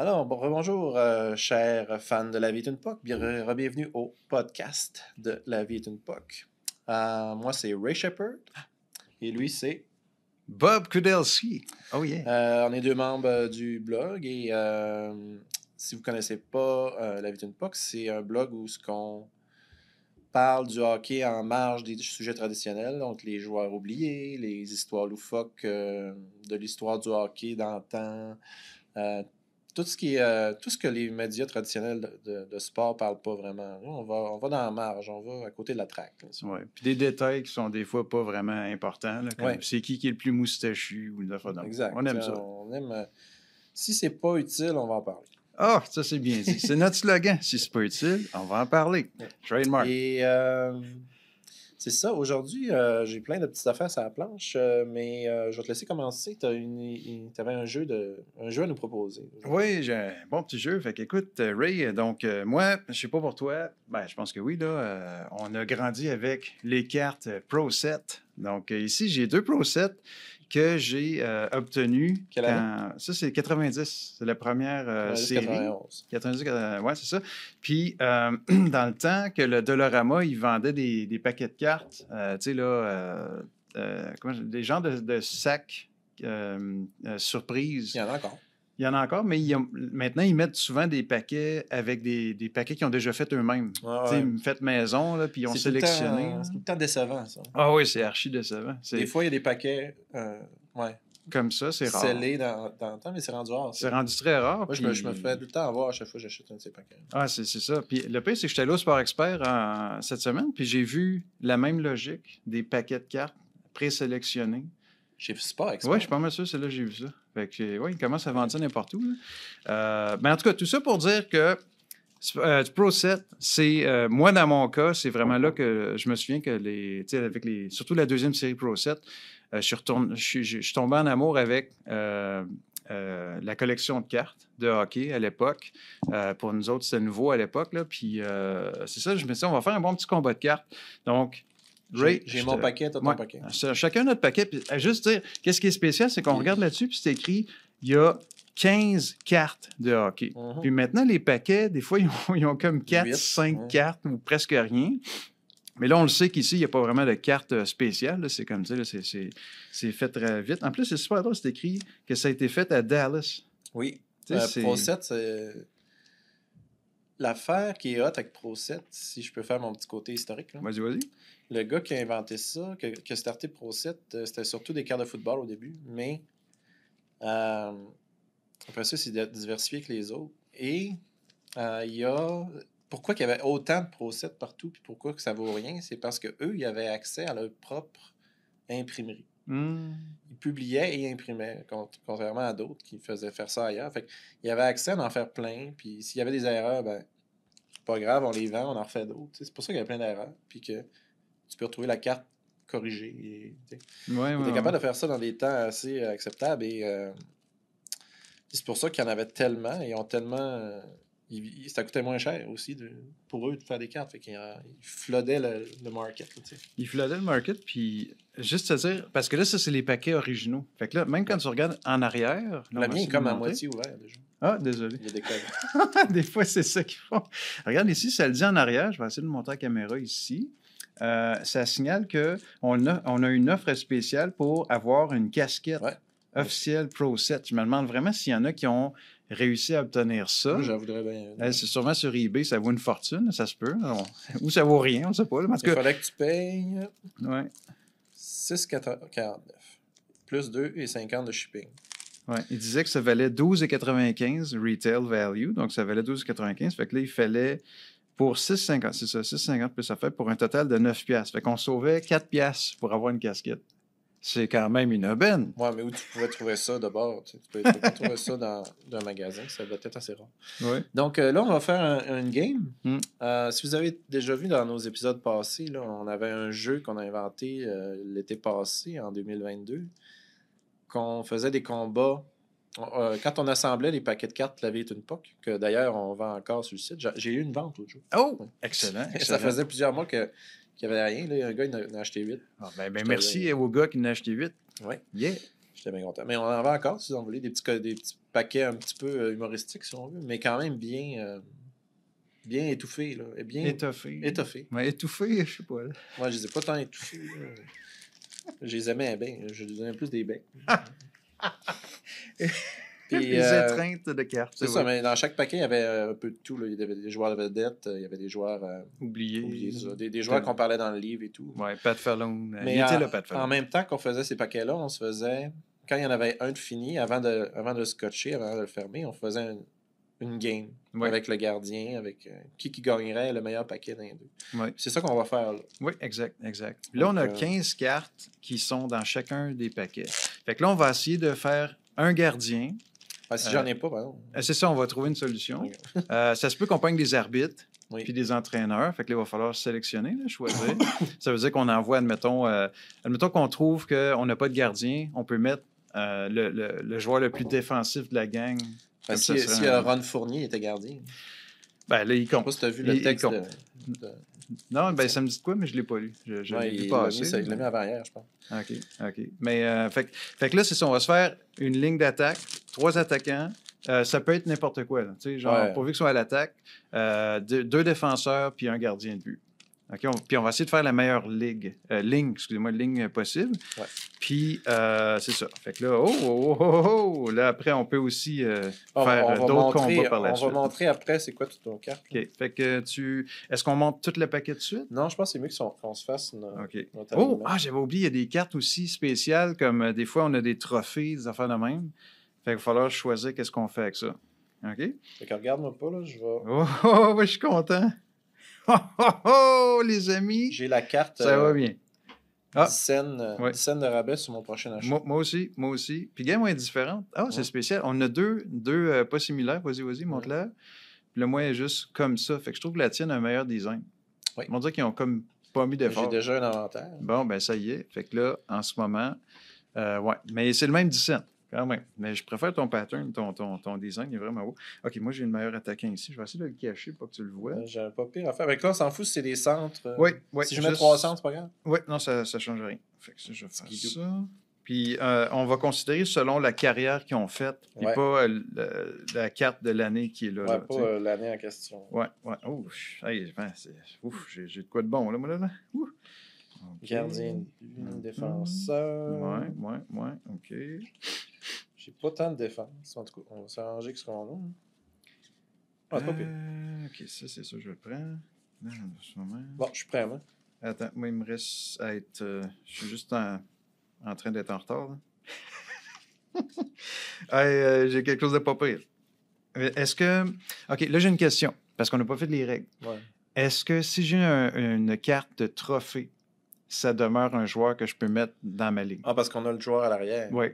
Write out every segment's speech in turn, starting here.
Alors, bonjour, euh, chers fans de La vie est une POC. Bienvenue au podcast de La vie est une POC. Euh, moi, c'est Ray Shepard et lui, c'est. Bob Kudelski. Oh yeah. Euh, on est deux membres du blog et si vous ne connaissez pas La vie est une POC, c'est un blog où ce qu'on parle du hockey en marge des sujets traditionnels, donc les joueurs oubliés, les histoires loufoques de l'histoire du hockey dans le tout ce qui euh, tout ce que les médias traditionnels de, sport ne parlent pas vraiment. on va, on va dans la marge, on va à côté de la traque. Oui, puis des détails qui sont des fois pas vraiment importants, c'est qui qui est le plus moustachu ou le Exact. On aime ça. On aime, euh, si c'est pas utile, on va en parler. Ah, ça c'est bien dit. c'est notre slogan. Si c'est pas utile, on va en parler. Trademark. Et euh, c'est ça. Aujourd'hui, euh, j'ai plein de petites affaires sur la planche, euh, mais euh, je vais te laisser commencer. Tu avais un jeu, de, jeu à nous proposer. Oui, j'ai un bon petit jeu. Fait écoute, Ray, donc moi, je sais pas pour toi, ben, je pense que oui, là, on a grandi avec les cartes Pro 7. Donc ici, j'ai deux Pro 7 que j'ai euh, obtenu. ça, c'est 90. C'est la première euh, série. 91. 90, ouais, c'est ça. Puis, euh, dans le temps que le Dolorama, il vendait des, paquets de cartes, tu sais, là, des genres de, de sacs surprises. Il y en a encore. Il y en a encore, mais maintenant, ils mettent souvent des paquets avec des, paquets qu'ils ont déjà fait eux-mêmes. Ils ouais. Faites maison, puis ils ont sélectionné. Euh, c'est tout le temps décevant, ça. Ah oui, c'est archi décevant. Des fois, il y a des paquets euh, ouais. comme ça, c'est rare. Scellés dans, dans, le temps, mais c'est rendu rare. C'est rendu très rare. Moi, je, me, fais tout le temps avoir à chaque fois que j'achète un de ces paquets. Ah, c'est ça. Puis le pire, c'est que j'étais allé au Sport Expert cette semaine, puis j'ai vu la même logique des paquets de cartes présélectionnés. J'ai vu Sport Expert. Oui, je suis pas sûr, c'est là que j'ai vu ça. Euh, il commence à vendre ça n'importe où. Euh, mais en tout cas, tout ça pour dire que Pro 7, c'est euh, moi dans mon cas, c'est vraiment là que je me souviens que les, avec les, surtout la deuxième série Pro 7, je suis tombé en amour avec la collection de cartes de hockey à l'époque. pour nous autres, c'était nouveau à l'époque. Puis c'est ça, je me suis dit, on va faire un bon petit combat de cartes. Donc, j'ai mon paquet, t'as ton paquet. Chacun notre paquet. Euh, qu'est-ce qui est spécial, c'est qu'on regarde là-dessus, puis c'est écrit, il y a 15 cartes de hockey. Mhm. Puis maintenant, les paquets, des fois, ils ont, comme 4, 5 cartes ou presque rien. Mais là, on le sait qu'ici, il n'y a pas vraiment de carte euh, spéciale. C'est comme ça, c'est fait très vite. En plus, c'est super drôle, c'est écrit que ça a été fait à Dallas. Oui. Euh, c'est Pro 7, L'affaire qui est hot avec Pro 7, si je peux faire mon petit côté historique. Vas-y, vas-y le gars qui a inventé ça, qui a starté ProSet, euh, c'était surtout des cartes de football au début, mais euh, après ça, c'est diversifié que les autres. Et euh, il y a. Pourquoi qu'il y avait autant de ProSet partout, puis pourquoi que ça vaut rien, c'est parce qu'eux, ils avaient accès à leur propre imprimerie. Hmm. Ils publiaient et imprimaient, contrairement à d'autres qui faisaient faire ça ailleurs. Fait qu'ils avaient accès à en faire plein, puis s'il y avait des erreurs, ben, pas grave, on les vend, on en refait d'autres. C'est pour ça qu'il y a plein d'erreurs, puis que tu peux retrouver la carte corrigée. tu es capable de faire ça dans des temps assez acceptables. Et, euh, c'est pour ça qu'il y en avait tellement et ont tellement. Euh, ça coûtait moins cher aussi pour eux de faire des cartes. Fait qu'ils euh, le, le, market. ils flodaient le market, puis juste à dire, parce que là, ça, c'est les paquets originaux. Fait que là, même quand tu regardes en arrière. La mienne est comme à moitié ouvert déjà. Ah, désolé. des fois, c'est ça qu'ils font. Regarde ici, ça le dit en arrière. Je vais essayer de monter la caméra ici. Euh, ça signale qu'on a, on a une offre spéciale pour avoir une casquette officielle Pro 7. Je me demande vraiment s'il y en a qui ont réussi à obtenir ça. Moi, bien. Euh, c'est sûrement sur eBay, ça vaut une fortune, ça se peut. Ou ça vaut rien, on ne sait pas. Il que tu payes 6,49 plus 2,50 de shipping. Ouais, il disait que ça valait 12,95 retail value, donc ça valait 12,95. Fait que là, il fallait pour 6,50. C'est ça, 6,50 puis ça fait pour un total de 9 piastres. Fait qu'on sauvait 4 piastres pour avoir une casquette. C'est quand même une aubaine. Ouais, mais où tu pouvais trouver ça d'abord? Tu, tu, peux, trouver ça dans, un magasin, ça doit être assez rare. Donc euh, là, on va faire un, game. Hmm. Euh, si vous avez déjà vu dans nos épisodes passés, on avait un jeu qu'on a inventé euh, l'été passé, en 2022, qu'on faisait des combats euh, quand on assemblait les paquets de cartes, la vie est une POC, que d'ailleurs on vend encore sur le site. J'ai eu une vente aujourd'hui. Oh, excellent, Ça faisait plusieurs mois qu'il n'y avait rien. un gars, il en a, acheté huit. Ah, ben, ben merci au gars qui en a acheté huit. Oui. Bien. J'étais bien content. Mais on en vend encore, si vous en voulez, des petits, paquets un petit peu euh, humoristiques, si on veut, mais quand même bien, euh, bien étouffés. Là. Et bien étoffés. Étoffés. Mais étouffés, je sais pas. Moi, je je les ai pas tant étouffés. je les aimais bien. Je les donnais plus des becs. les euh, étreintes de cartes. C'est ça, mais dans chaque paquet, il y avait euh, un peu de tout. Il y avait des joueurs de vedettes, euh, il y avait des joueurs oubliés. Des, joueurs qu'on parlait dans le livre et tout. Ouais, Pat Fallon. Mais il en, Pat Fallon. En même temps qu'on faisait ces paquets-là, on se faisait. Quand il y en avait un de fini, avant de, avant de scotcher, avant de le fermer, on faisait une game avec le gardien, avec qui qui gagnerait le meilleur paquet d'un deux. C'est ça qu'on va faire. Là. Oui, exact, exact. Là, on a 15 cartes qui sont dans chacun des paquets. Fait que là, on va essayer de faire un gardien. Ah, si j'en ai pas, pardon. Ben euh, c'est ça, on va trouver une solution. Euh, ça se peut qu'on pogne des arbitres. Puis des entraîneurs. Fait que là, il va falloir sélectionner, choisir. ça veut dire qu'on envoie, admettons, euh, admettons qu'on trouve qu'on n'a pas de gardien, on peut mettre le, joueur le plus défensif de la gang. Ben, si, Ron Fournier était gardien. Ben là, il compte. Je sais pas si tu as vu le texte non, ben ça me dit quoi, mais je ne l'ai pas lu. Je, je l'ai pas lu. Ça, il l'a mis en arrière, je pense. OK, OK. Mais euh, fait, que là, c'est ça. On va se faire une ligne d'attaque, trois attaquants. Euh, ça peut être n'importe quoi. Là, genre, Pourvu qu'ils soient à l'attaque, euh, deux, deux, défenseurs puis un gardien de but puis on va essayer de faire la meilleure ligue, ligne, excusez-moi, ligne possible. Puis c'est ça. Fait que là, oh, oh, oh, là après on peut aussi faire d'autres combats par la on suite. On va montrer après c'est quoi toutes nos cartes. Fait que tu, est-ce qu'on monte tout le paquet de suite Non, je pense que c'est mieux qu'on se fasse. une oh, ah, j'avais oublié, il y a des cartes aussi spéciales comme des fois on a des trophées, des affaires de même. Fait qu'il va falloir choisir qu'est-ce qu'on fait avec ça. Ok. Fait que regarde-moi pas là, je vais. Oh, oh, oh, je suis content. Oh, les amis! J'ai la carte. Ça va euh, bien. Ah, scène, euh, de rabais sur mon prochain achat. Moi, aussi, moi aussi. Puis moi, est différente. Ah, c'est spécial. On a deux, deux euh, pas similaires. Vas-y, vas-y, montre le le mien est juste comme ça. Fait que je trouve que la tienne a un meilleur design. Oui. On dirait qu'ils ont comme pas mis de d'effort. J'ai déjà un inventaire. Bon, ben ça y est. Fait que là, en ce moment, ouais. Mais c'est le même cents. Mais je préfère ton pattern, ton, ton, ton design est vraiment beau. OK, moi j'ai une meilleure attaquant ici. Je vais essayer de le cacher pour que tu le vois. Euh, j'ai un pas pire à faire. Avec là, on s'en fout si c'est des centres. Euh, oui, oui. Si je mets trois centres, pas grave. Oui, non, ça ne change rien. Fait que ça, je vais faire ça. Puis euh, on va considérer selon la carrière qu'ils ont faite et pas la, carte de l'année qui est là. Ouais, pas l'année en question. Oui, ouais ouf, j'ai de quoi de bon là, moi là. Gardien, mm-hmm. défenseur. Ouais, ouais, ouais, OK. J'ai pas tant de défense. En tout cas, on va s'arranger avec ce qu'on a. Ah, pas pire. Euh, ok, ça, c'est ça, je vais le prendre. Non, Bon, je suis prêt, moi. Attends, moi, il me reste à être. Euh, je suis juste en, train d'être en retard. Euh, j'ai quelque chose de pas pire. Est-ce que. OK, là, j'ai une question, parce qu'on n'a pas fait les règles. Est-ce que si j'ai une carte de trophée, ça demeure un joueur que je peux mettre dans ma ligne? Ah, parce qu'on a le joueur à l'arrière. Oui.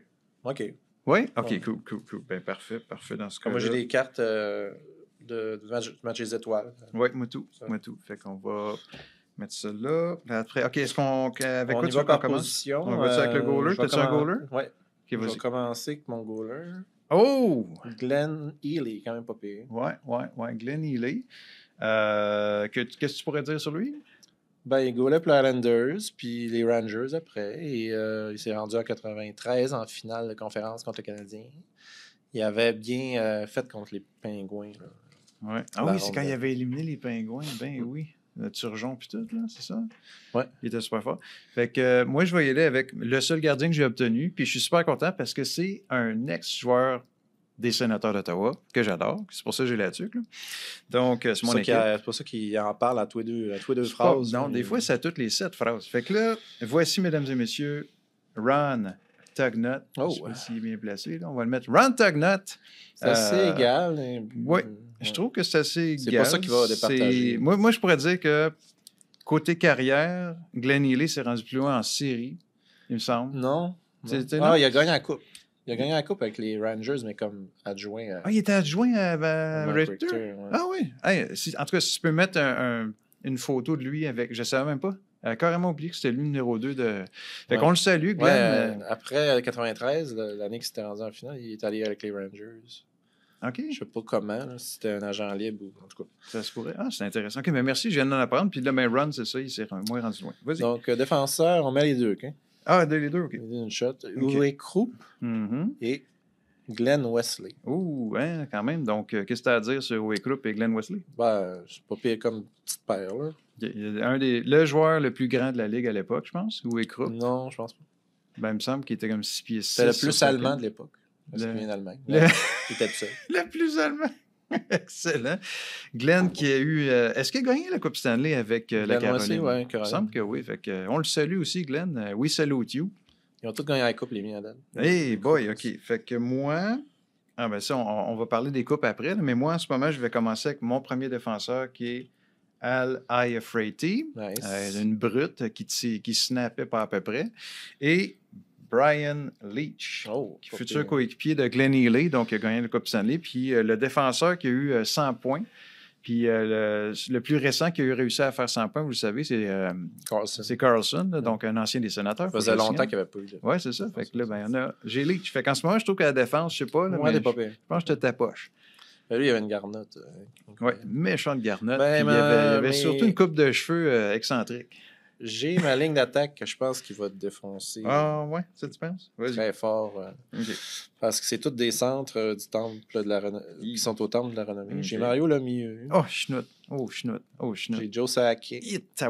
OK. Oui? OK, cool, cool, cool. Ben, parfait, parfait dans ce cas-là. Moi, j'ai des cartes euh, de, match, des étoiles. Oui, moi tout, moi tout. Fait qu'on va mettre ça là. Après, OK, est-ce qu'on... Avec on quoi tu veux qu'on On va euh, avec le euh, goaler? T'as-tu un goaler? Oui. On je vais commencer avec mon goaler. Oh! Glenn Healy, quand même pas pire. Oui, oui, oui. Glenn Healy. Euh, qu'est-ce que tu pourrais dire sur lui? Ben, il goûte pour les Islanders, puis les Rangers après. Et euh, il s'est rendu à 93 en finale de conférence contre le Canadien. Il avait bien euh, fait contre les Pingouins. Ah oui, c'est quand il avait éliminé les Pingouins. Ben oui. Le Turgeon puis tout, là, c'est ça? Oui. Il était super fort. Fait que euh, moi, je voyais y aller avec le seul gardien que j'ai obtenu. Puis je suis super content parce que c'est un ex-joueur des sénateurs d'Ottawa, que j'adore. C'est pour ça que j'ai la tuque. Donc, euh, c'est mon équipe. C'est pour ça qu'il en parle à tous les deux, à phrases. non, des fois, c'est à toutes les sept phrases. Fait que là, voici, mesdames et messieurs, Ron Tugnut. Oh, ne sais est bien placé. On va le mettre. Ron Tugnut. C'est assez euh, égal. Hein. Oui, je trouve que c'est assez égal. C'est pas ça qui va départager. Moi, moi, je pourrais dire que côté carrière, Glenn Healy s'est rendu plus loin en série, il me semble. Non. Ah, non. il a gagné la Coupe. Il a gagné la coupe avec les Rangers, mais comme adjoint. À... Ah, il était adjoint à, Ah oui. en tout cas, si tu peux mettre une photo de lui avec. Je ne savais même pas. Euh, carrément oublié que c'était lui numéro 2 de. Fait qu'on le salue, euh, euh, après 93, l'année qu'il s'était rendu en finale, il est allé avec les Rangers. OK. Je sais pas comment, si c'était un agent libre ou en tout cas. Ça se pourrait. Ah, c'est intéressant. OK, mais merci, je viens d'en apprendre. Puis là, mais ben, Run, c'est ça, il s'est moins rendu loin. Vas-y. Donc, euh, défenseur, on met les deux, OK? Ah, deux, les deux, OK. Une shot. Krupp mm-hmm. et Glenn Wesley. Ouh, hein, quand même. Donc, euh, qu'est-ce que tu as à dire sur Uwe Krupp et Glenn Wesley? Ben, c'est pas pire comme petite paire, là. Un des, le joueur le plus grand de la Ligue à l'époque, je pense, Uwe Krupp. Non, je pense pas. Ben, il me semble qu'il était comme 6 pieds 6. C'était le plus allemand de l'époque. C'est le... Il était tout seul. le plus allemand. Excellent. Glenn qui a eu. Euh, est-ce qu'il a gagné la Coupe Stanley avec euh, la Caroline? Il semble que oui. on le salue aussi, Glenn. Euh, we salute you. Ils ont tous gagné la Coupe, les miens, Hey, boy, OK. Fait que moi. Ah, ben ça, on, va parler des Coupes après, mais moi, en ce moment, je vais commencer avec mon premier défenseur qui est. Al Iafraity, nice. une brute qui, qui snappait pas à peu près. Et Brian Leach, oh, futur coéquipier de Glenn Healy, donc il a gagné le Coupe Stanley, puis euh, le défenseur qui a eu 100 euh, points. Puis euh, le, plus récent qui a eu réussi à faire 100 points, vous le savez, c'est Carlson, donc un ancien des sénateurs. Ça faisait longtemps qu'il n'y avait pas eu. De... Oui, c'est ça. Fait là, ben, a J'ai Leach. Fait qu'en ce moment, je trouve que la défense, je sais pas. Moi, mais je, je pense que je te tapoche. poche. lui, il avait une garnotte. oui, méchante garnotte. Ben, il avait, surtout une coupe de cheveux excentrique. J'ai ma ligne d'attaque que je pense qu'il va te défoncer. Ah ouais, ça tu penses? Très fort. Euh, parce que c'est tous des centres euh, du temple de la qui sont au temple de la renommée. J'ai Mario Lemieux. Oh, chnut. Oh, chnut. Oh, chnut. J'ai Joe Sakic. Hit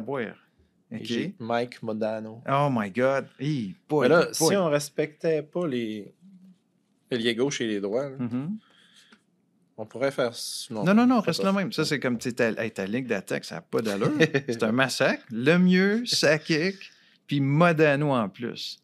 J'ai Mike Modano. Oh my God. boy, Mais là, si on respectait pas les, les gauche et les droits, mm-hmm. On pourrait faire. Non, non, non, non reste le même. Ça, c'est comme ta, ta ligue d'attaque, ça n'a pas d'allure. c'est un massacre. Le mieux, ça puis Modano en plus.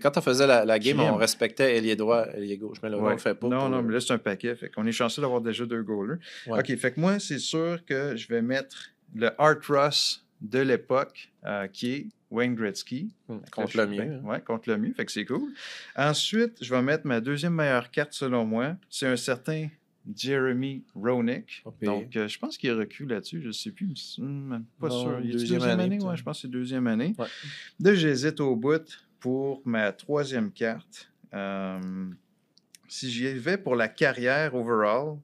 quand on faisait la, game, on respectait ailier droit, ailier gauche. Mais le ouais. ne fait pas. Non, non, mais là, c'est un paquet. Fait qu'on est chanceux d'avoir déjà deux goalers. OK, fait que moi, c'est sûr que je vais mettre le Art Ross de l'époque, euh, qui est Wayne Gretzky. Hmm, contre le mieux. Ben, hein. Oui, contre le mieux. Fait que c'est cool. Ensuite, je vais mettre ma deuxième meilleure carte, selon moi. C'est un certain Jeremy Roenick. Donc, euh, je pense qu'il recule là-dessus. Je ne sais plus. Hmm, pas sûr. deuxième, deuxième année? je pense que c'est deuxième année. Ouais. j'hésite au bout pour ma troisième carte. Euh, si j'y vais pour la carrière overall,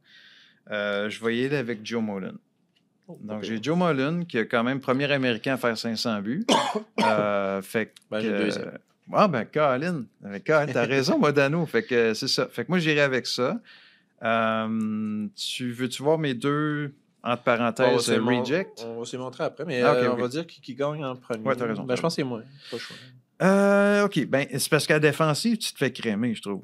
euh, je vais y aller avec Joe Mullen. Oh, Donc, j'ai Joe Mullen, qui est quand même premier Américain à faire 500 buts. fait ben, ah, ben, Colin, t'as raison, Modano. Fait que c'est ça. Fait moi, j'irai avec ça. Euh, tu veux-tu voir mes deux, entre parenthèses, reject? on va s'y montrer après, mais ah, euh, on va dire qui, gagne en premier. Ouais, t'as raison. Ben, je pense que c'est moi. Euh, OK. Ben, c'est parce qu'à défensive, tu te fais crémer, je trouve.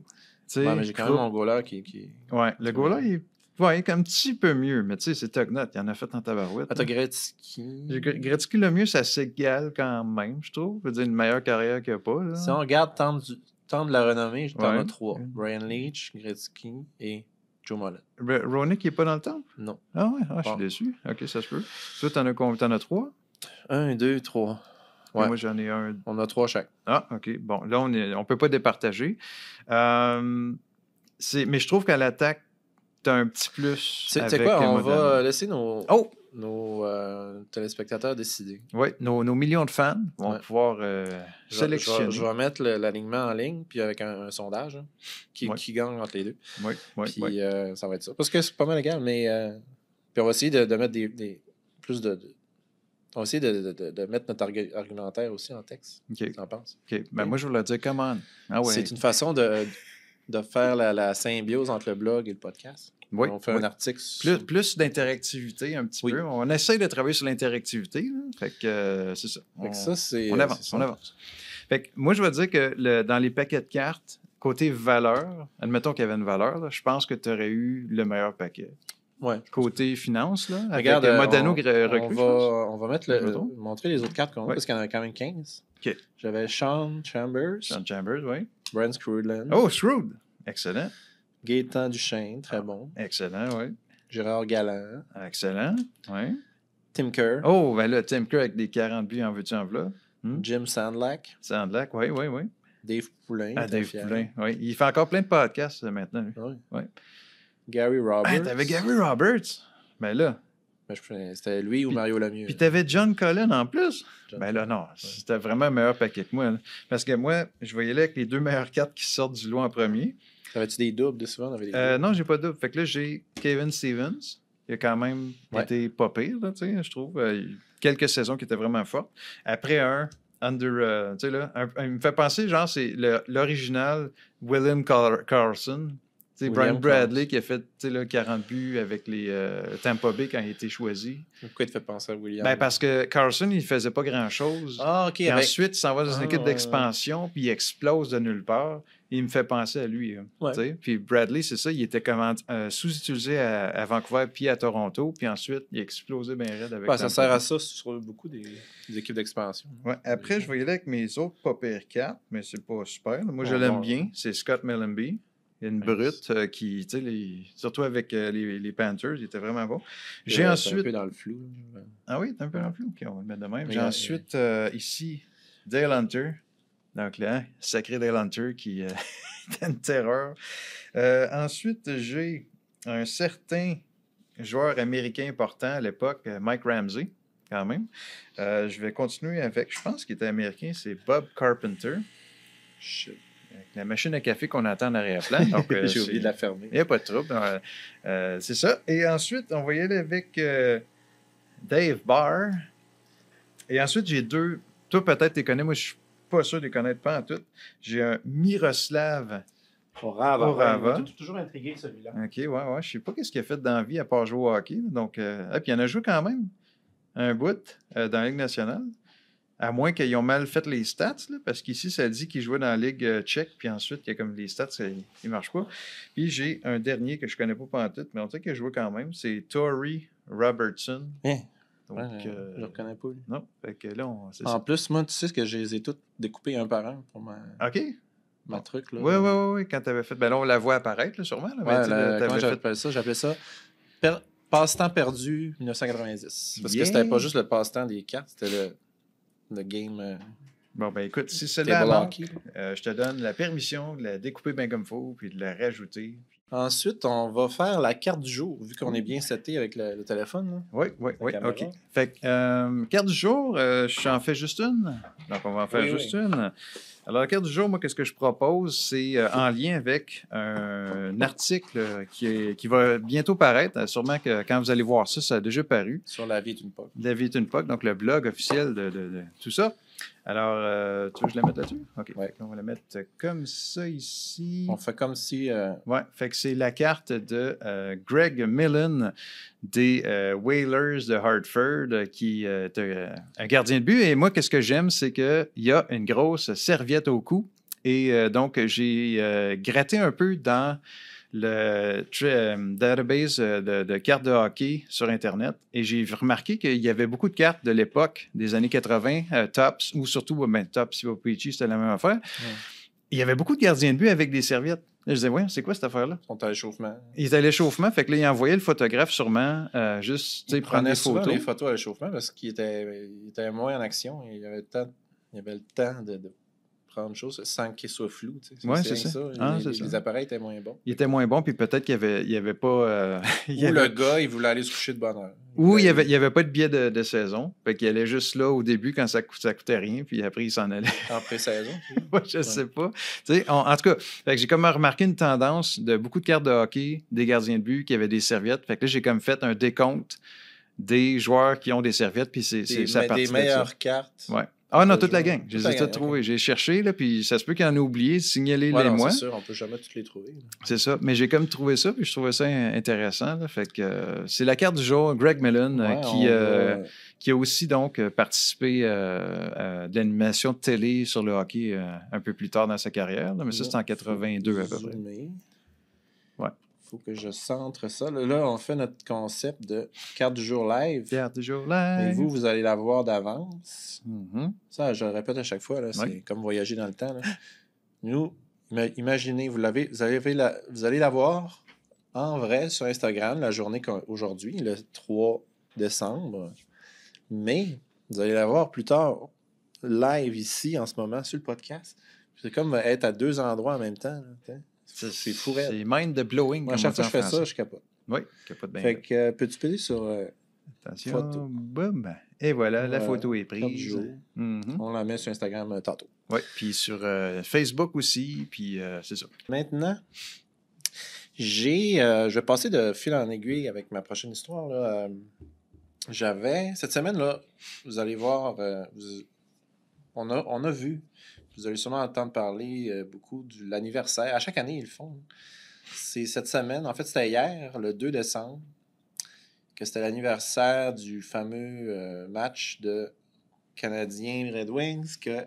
Oui, mais j'ai quand même mon goaler qui, Ouais, le goaler, il Ouais, un petit peu mieux, mais tu sais, c'est Tognot, il en a fait en tabarouette. Attends, ah, hein. Gretzky. Gretzky, le mieux, ça s'égale quand même, je trouve. Je veux dire, une meilleure carrière qu'il n'y a pas. Si on regarde tant de, de la renommée, je t'en as trois. Brian Leach, Gretzky et Joe Mullen. Ronick, n'est pas dans le temple? Non. Ah ouais, ah, je suis déçu. OK, ça se peut. Toi, t'en as combien? as trois? Un, deux, trois. Ouais. Moi, j'en ai un. On a trois chaque. Ah, OK. Bon, là, on ne on peut pas départager. Euh, mais je trouve qu'à l'attaque, tu as un petit plus. C'est quoi, on va laisser nos. Oh! nos euh, téléspectateurs décidés. Oui, nos, millions de fans vont pouvoir euh, sélectionner. Je, vais mettre l'alignement en ligne, puis avec un, sondage hein, qui, gagne entre les deux. Oui, oui. Euh, ça va être ça. Parce que c'est pas mal égal, mais. puis on va essayer de, mettre des, plus de, on va essayer de, mettre notre argumentaire aussi en texte. Tu en penses? OK. Ben, moi, je le dire comment. Ah C'est une façon de, faire la, symbiose entre le blog et le podcast on fait un article. Sur... Plus, plus d'interactivité un petit peu. On essaye de travailler sur l'interactivité. Fait que euh, c'est ça. On, ça, c'est, on euh, avance. On avance. Fait que moi, je veux dire que dans les paquets de cartes, côté valeur, admettons qu'il y avait une valeur, je pense que tu aurais eu le meilleur paquet. Côté finance, là, avec Regarde, euh, Modano on, on, va, on va mettre montrer les autres cartes qu'on a, parce qu'il y en a quand même 15. J'avais Sean Chambers. Sean Chambers, oui. Brent Scroodland. Oh, Scrooge! Excellent. Gaétan Duchesne, très bon. Excellent, oui. Gérard Galland. Excellent, oui. Tim Kerr. Oh, ben là, Tim Kerr avec des 40 buts en veux-tu en v'là. Hmm. Jim Sandlack. Sandlack, oui, oui, oui. Dave Poulin. Ah, Dave Poulin, oui. Il fait encore plein de podcasts euh, maintenant, lui. Oui. Gary Roberts. Ah, t'avais Gary Roberts. Ben là. Ben, c'était lui ou Mario Lemieux. Puis t'avais John Collin en plus. ben là, non, c'était vraiment un meilleur paquet que moi. Parce que moi, je voyais là avec les deux meilleures cartes qui sortent du lot en premier. T'avais-tu des doubles de souvent? Euh, non, j'ai pas de double. Fait que là, j'ai Kevin Stevens. Il a quand même été pas pire, je trouve. Euh, quelques saisons qui étaient vraiment fortes. Après un under. Euh, tu sais, là, il me fait penser, genre, c'est l'original William Carlson Brian Bradley qui a fait là, 40 buts avec les euh, Tampa Bay quand il a été choisi. Pourquoi te fait penser à William? Ben, parce que Carson, il faisait pas grand-chose. Ah, ben- ensuite, il s'en va dans une équipe ah. d'expansion, puis il explose de nulle part. Il me fait penser à lui. Hein, puis Bradley, c'est ça, il était euh, sous-utilisé à, Vancouver puis à Toronto, puis ensuite, il a explosé bien raide avec Ça sert à ça sur beaucoup des, équipes d'expansion. Après, je voyais avec mes autres pas 4, mais c'est pas super. Moi, je l'aime bien. C'est Scott Mellenby une brute euh, qui, tu sais, les... surtout avec euh, les, Panthers, il était vraiment bon. J'ai ouais, euh, ensuite. un peu dans le flou. Ah oui, un peu dans le flou. OK, on va le mettre demain. J'ai ensuite ici Dale Hunter. Donc là, hein, sacré Dale Hunter qui était une terreur. ensuite, j'ai un certain joueur américain important à l'époque, Mike Ramsey, quand même. je vais continuer avec, je pense qu'il était américain, c'est Bob Carpenter. Shit la machine à café qu'on entend en arrière-plan. Euh, j'ai oublié de la fermer. Il n'y a pas de trouble. Euh, euh, c'est ça. Et ensuite, on va y aller avec Dave Barr. Et ensuite, j'ai deux. Toi, peut-être, tu connais. Moi, je ne suis pas sûr de les connaître pas en tout. J'ai un Miroslav. Orava. toujours intrigué, celui-là. OK, ouais, ouais. Je sais pas qu'est-ce qu'il a fait dans la vie à part jouer au hockey. Donc, ah, puis il en a joué quand même un bout dans la Ligue nationale. À moins qu'ils aient mal fait les stats, parce qu'ici, ça dit qu'ils jouaient dans la Ligue euh, tchèque, puis ensuite, il y a comme les stats, ça, ne marchent pas. Puis j'ai un dernier que je ne connais pas en tout, mais on sait qu'il a joué quand même, c'est Tory Robertson. Hein? Euh, je ne reconnais pas. Lui. Non. en plus, moi, tu sais ce que je les ai toutes découpés un par un pour ma. OK. Ma truc, là. Oui, oui, oui, Quand tu avais fait. Ben là, on la voit apparaître, sûrement. Là, j'appelais ça J'appelais ça Passe-temps perdu 1990. Parce que c'était pas juste le passe-temps des cartes, c'était le le game. Euh, bon, ben écoute, si c'est là manque, euh, je te donne la permission de la découper bien comme faut, puis de la rajouter. Ensuite, on va faire la carte du jour, vu qu'on est bien seté avec le, téléphone. oui, oui, oui, OK. Fait que, euh, carte du jour, je en fais juste une. Donc, on va en faire juste une. Alors, la carte du jour, moi, qu'est-ce que je propose? C'est euh, en lien avec euh, un article qui, qui, va bientôt paraître. Euh, sûrement que quand vous allez voir ça, ça a déjà paru. Sur La vie d'une POC. La vie d'une une POC, donc le blog officiel de, de, de tout ça. Alors, euh, tu veux que je la mette là-dessus? OK. On va la mettre comme ça ici. On fait comme si. Oui, euh, Ouais, fait que c'est la carte de euh, Greg Millen des Whalers de Hartford, qui est un gardien de but. Et moi, qu'est-ce que j'aime, c'est qu'il y a une grosse serviette au cou. Et donc, j'ai gratté un peu dans le euh, database euh, de, cartes de hockey sur Internet et j'ai remarqué qu'il y avait beaucoup de cartes de l'époque, des années 80, euh, Tops, ou surtout, ben, Tops, Peachy, c'était la même affaire. Il y avait beaucoup de gardiens de but avec des serviettes. je disais, ouais, c'est quoi cette affaire-là? Ils sont à l'échauffement. Ils étaient à l'échauffement, fait que là, ils envoyaient le photographe sûrement juste ils prendre des photos. les photos à l'échauffement parce qu'il était, moins en action. Il avait le temps, avait le temps de de choses sans qu'il soit flou. Oui, c'est ça. Hein. Ah, les, appareils étaient moins bons. Ils étaient moins bons, puis peut-être qu'il n'y avait, il y avait pas. Euh, Ou le gars, il voulait aller se coucher de bonne heure. Ou il n'y avait, avait pas de billet de, saison. Fait qu'il allait juste là au début quand ça ne coûtait, rien, puis après, il s'en allait. En pré-saison. je ne sais pas. en tout cas, j'ai comme remarqué une tendance de beaucoup de cartes de hockey, des gardiens de but qui avaient des serviettes. Fait que là, j'ai comme fait un décompte des joueurs qui ont des serviettes, puis c'est ça Des meilleures cartes. Ouais. Ah non, toute la gang. J'ai tout ai J'ai cherché, là, puis ça se peut qu'il y en ait oublié. signaler les moi c'est sûr, on peut jamais toutes les trouver. C'est ça. Mais j'ai comme trouvé ça, puis je trouvais ça intéressant. Fait que euh, c'est la carte du jour, Greg Mellon, euh, qui, euh, qui a aussi donc participé à l'animation de télé sur le hockey un peu plus tard dans sa carrière. Mais ça, c'est en 82 à peu près faut que je centre ça. Là, on fait notre concept de carte jour live. Carte jours live. Et vous, vous allez la voir d'avance. Mm-hmm. Ça, je le répète à chaque fois, c'est comme voyager dans le temps. Nous, imaginez, vous, l'avez, vous, avez la, vous allez la voir en vrai sur Instagram la journée aujourd'hui, le 3 décembre. Mais vous allez la voir plus tard live ici en ce moment sur le podcast. C'est comme être à deux endroits en même temps. C'est fou, C'est mind the blowing. Moi, à chaque fois que je fais ça, je capote. Oui, je capote bien. Fait que euh, peux-tu peser sur euh, Attention, photo? Boum. Et voilà, la photo est prise. Mhm. On la met sur Instagram euh, tantôt. Oui, puis sur Facebook aussi, puis c'est ça. Maintenant, j'ai, je vais passer de fil en aiguille avec ma prochaine histoire. j'avais cette semaine là, vous allez voir, on a, on a vu vous avez sûrement entendu parler euh, beaucoup de l'anniversaire. À chaque année, ils le font. C'est cette semaine, en fait, c'était hier, le 2 décembre, que c'était l'anniversaire du fameux euh, match de canadiens Red Wings que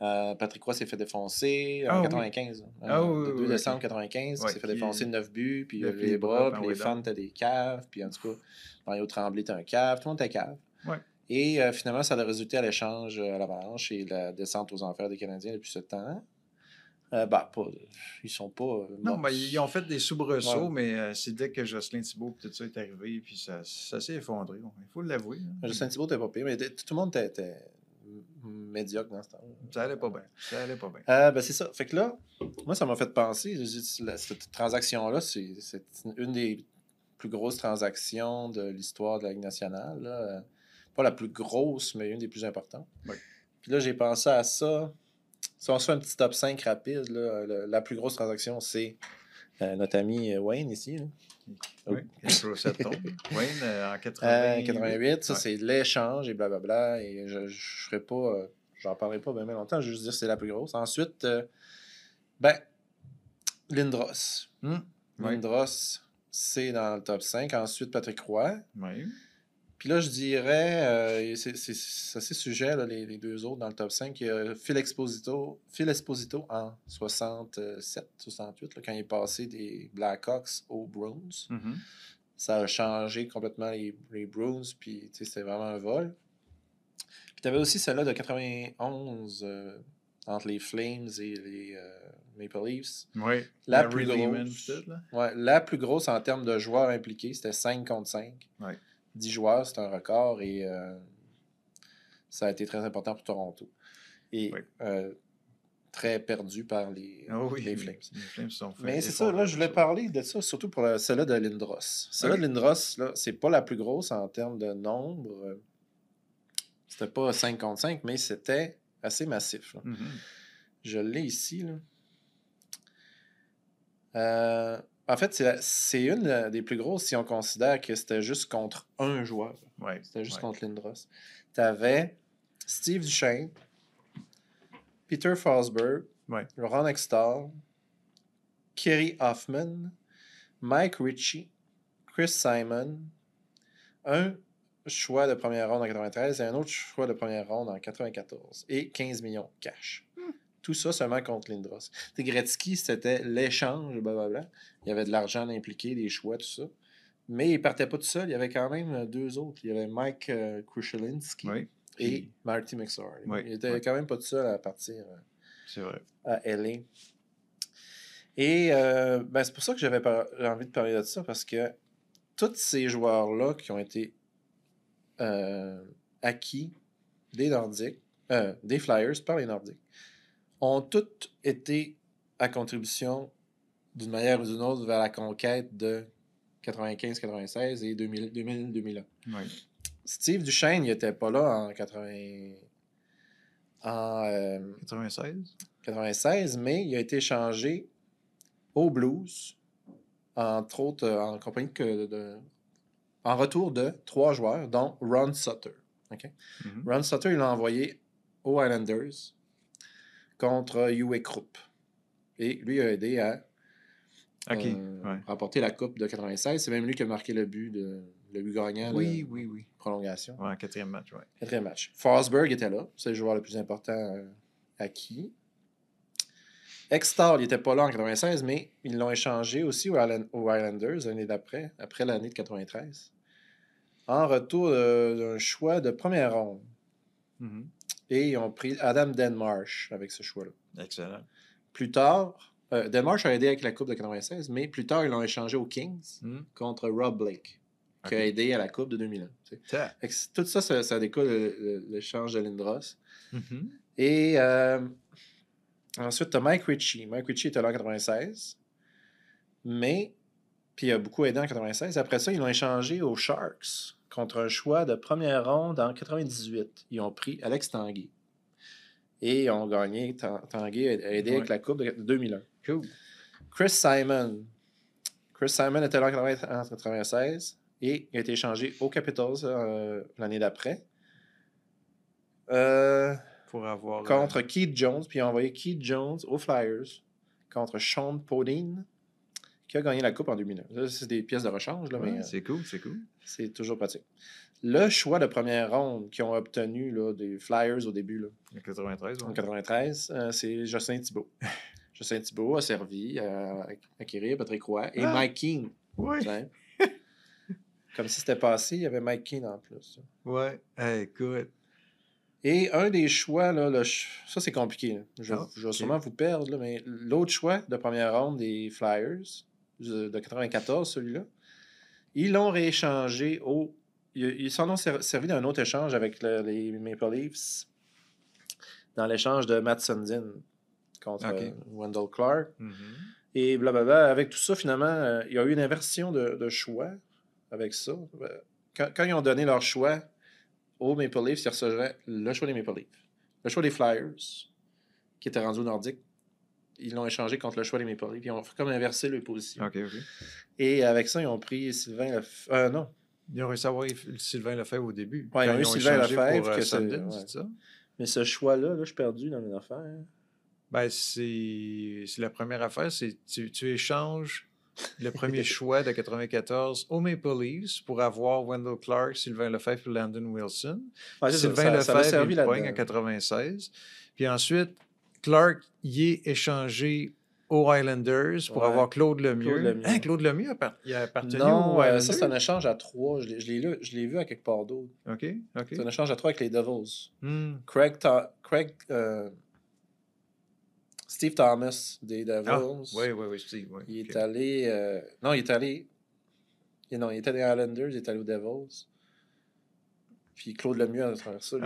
euh, Patrick Roy s'est fait défoncer en ah hein, 95. Ah le 2 décembre 95, il s'est fait défoncer 9 buts, puis les bras, puis ben les fans étaient des caves, puis en tout cas, Mario Tremblay était un cave, tout le monde était cave. Ouais. Et euh, finalement, ça a résulté à l'échange euh, à la l'avalanche et la descente aux enfers des Canadiens depuis ce temps. Euh, bah, pas, ils sont pas. Euh, non, mais ils ont fait des soubresauts, mais c'est dès que Jocelyn Thibault tout ça est arrivé, puis ça, ça s'est effondré. Il faut l'avouer. Hein. Jocelyn Thibault n'était pas pire, mais tout le monde était médiocre dans ce temps Ça allait pas bien. Ça allait pas bien. ben, c'est ça. Fait que là, moi, ça m'a fait penser. Cette transaction-là, c'est une des plus grosses transactions de l'histoire de la Ligue nationale. Là pas la plus grosse, mais une des plus importantes. Puis là, j'ai pensé à ça. Si on se fait un petit top 5 rapide, la plus grosse transaction, c'est euh, notre ami euh, Wayne ici. Là. Hein. Oui, oh. Wayne euh, en 88. Ça, c'est l'échange et blablabla. Et je ne ferai pas. J'en parlerai pas bien, longtemps. Je vais juste dire que c'est la plus grosse. Ensuite, ben, Lindros. Hmm. Lindros, c'est dans le top 5. Ensuite, Patrick Roy. Oui. Puis là, je dirais, euh, c'est assez sujet les, deux autres dans le top 5, il y a Phil Esposito, en 67, 68, quand il est passé des Blackhawks aux Bruins. Mm-hmm. Ça a changé complètement les, les Bruins, puis c'était vraiment un vol. Puis tu avais aussi celle-là de 91 euh, entre les Flames et les euh, Maple Leafs. Oui, la, plus grosse. la plus grosse en termes de joueurs impliqués, c'était 5 contre 5. 10 joueurs, c'est un record et euh, ça a été très important pour Toronto. Et euh, très perdu par les, ah Flames. Mais c'est ça, là, je voulais parler de ça, surtout pour euh, celle de Lindros. celle de Lindros, là, c'est pas la plus grosse en termes de nombre. C'était pas 55, mais c'était assez massif. Mm-hmm. Je l'ai ici. Euh, en fait, c'est une euh, des plus grosses si on considère que c'était juste contre un joueur. Ouais, c'était juste contre Lindros. Tu avais Steve Duchesne, Peter Forsberg, Ron Kerry Hoffman, Mike Ritchie, Chris Simon, un choix de première ronde en 93 et un autre choix de première ronde en 94 et 15 millions cash. Hmm. Tout ça seulement contre Lindros. Gretzky, c'était l'échange, blablabla. Il y avait de l'argent impliqué, des choix, tout ça. Mais il partait pas tout seul. Il y avait quand même euh, deux autres. Il y avait Mike euh, et Marty McSorley. Il était quand même pas tout seul à partir euh, à LA. Et euh, ben, c'est pour ça que j'avais envie de parler de ça, parce que tous ces joueurs-là qui ont été acquis des Nordiques, des Flyers par les Nordiques, ont toutes été à contribution d'une manière ou d'une autre vers la conquête de 95-96 et 2000-2001. Steve Duchesne, il n'était pas là en 80... 96. 96, mais il a été changé aux blues, entre autres euh, en compagnie de, en retour de trois joueurs, dont Ron Sutter. Mm-hmm. Ron Sutter, il l'a envoyé aux Islanders contre Uwe Krupp. Et lui a aidé à euh, remporter la Coupe de 96. C'est même lui qui a marqué le but, de, le but gagnant. Oui, oui, oui. Prolongation. quatrième match, oui. Quatrième match. Forsberg était là. C'est le joueur le plus important euh, acquis. Extar, il n'était pas là en 96, mais ils l'ont échangé aussi aux, Islanders l'année d'après, après l'année de 93, en retour euh, d'un choix de première ronde. Mm-hmm et ils ont pris Adam Denmarsh avec ce choix-là. Excellent. Plus tard, euh, Denmarsh a aidé avec la Coupe de 96, mais plus tard, ils l'ont échangé aux Kings hmm. contre Rob Blake, qui a aidé à la Coupe de 2001. Tout ça, ça, découle découle l'échange de Lindros. Mm-hmm. Et euh, ensuite, tu as Mike Ritchie. Mike Ritchie était là en 96, mais puis il a beaucoup aidé en 96. Après ça, ils l'ont échangé aux Sharks contre un choix de première ronde en 98. Ils ont pris Alex Tanguy. Et ils ont gagné. Tanguy a aidé avec la Coupe de 2001. Cool. Chris Simon. Chris Simon était là en 1996 et il a été échangé aux Capitals euh, l'année d'après. Euh, Pour avoir. Euh, contre Keith Jones. Puis ils ont envoyé Keith Jones aux Flyers contre Sean Podine qui a gagné la Coupe en 2009. C'est des pièces de rechange. Euh, c'est cool, c'est cool. C'est toujours pratique. Le choix de première ronde qu'ils ont obtenu des Flyers au début. Là, en 93. En 93, euh, c'est Jocelyn Thibault. Jocelyn Thibault a servi euh, à acquérir Patrick Roy et ah! Mike King. Oui. Comme si c'était passé, il y avait Mike King en plus. Oui, écoute. Et un des choix, là, ça c'est compliqué. Ah, je, vais sûrement vous perdre, mais l'autre choix de première ronde des Flyers, de 94, celui-là. Ils l'ont rééchangé au. Ils s'en ont servi d'un autre échange avec les Maple Leafs dans l'échange de Matt Sundin contre Wendell Clark. Mm-hmm. Et blablabla. Avec tout ça, finalement, euh, il y a eu une inversion de, choix avec ça. Euh, quand, ils ont donné leur choix aux Maple Leafs, ils recevraient le choix des Maple Leafs, le choix des Flyers, qui était rendu au Nordique, ils l'ont échangé contre le choix des Maple Leafs. Puis ils ont comme inversé le position. Et avec ça, ils ont pris Sylvain Lefebvre. Euh, non. Ils ont réussi à avoir Sylvain Lefebvre au début. ils ont eu Sylvain Lefebvre. Pour, euh, que Mais ce choix-là, là, je suis perdu dans une affaire. Ben, c'est la première affaire. c'est tu, tu échanges le premier choix de 94 aux Maple Leafs pour avoir Wendell Clark, Sylvain Lefebvre et Landon Wilson. Sylvain ça, Lefebvre, ça, ça il en 96. Puis ensuite, Clark y est échangé aux Islanders pour avoir Claude Lemieux. Claude Lemieux, hein, Claude Lemieux il a appartenu non, euh, Ça, c'est un échange à trois. Je l'ai vu à quelque part d'autre. OK. ok. C'est un échange à trois avec les Devils. Hmm. Craig, Craig euh, Steve Thomas des Devils. Ah, oui, oui, oui, Steve. il est allé. Euh, non, il est allé. Non, il était des Islanders, il est allé aux Devils. Puis Claude Lemieux, à travers ça.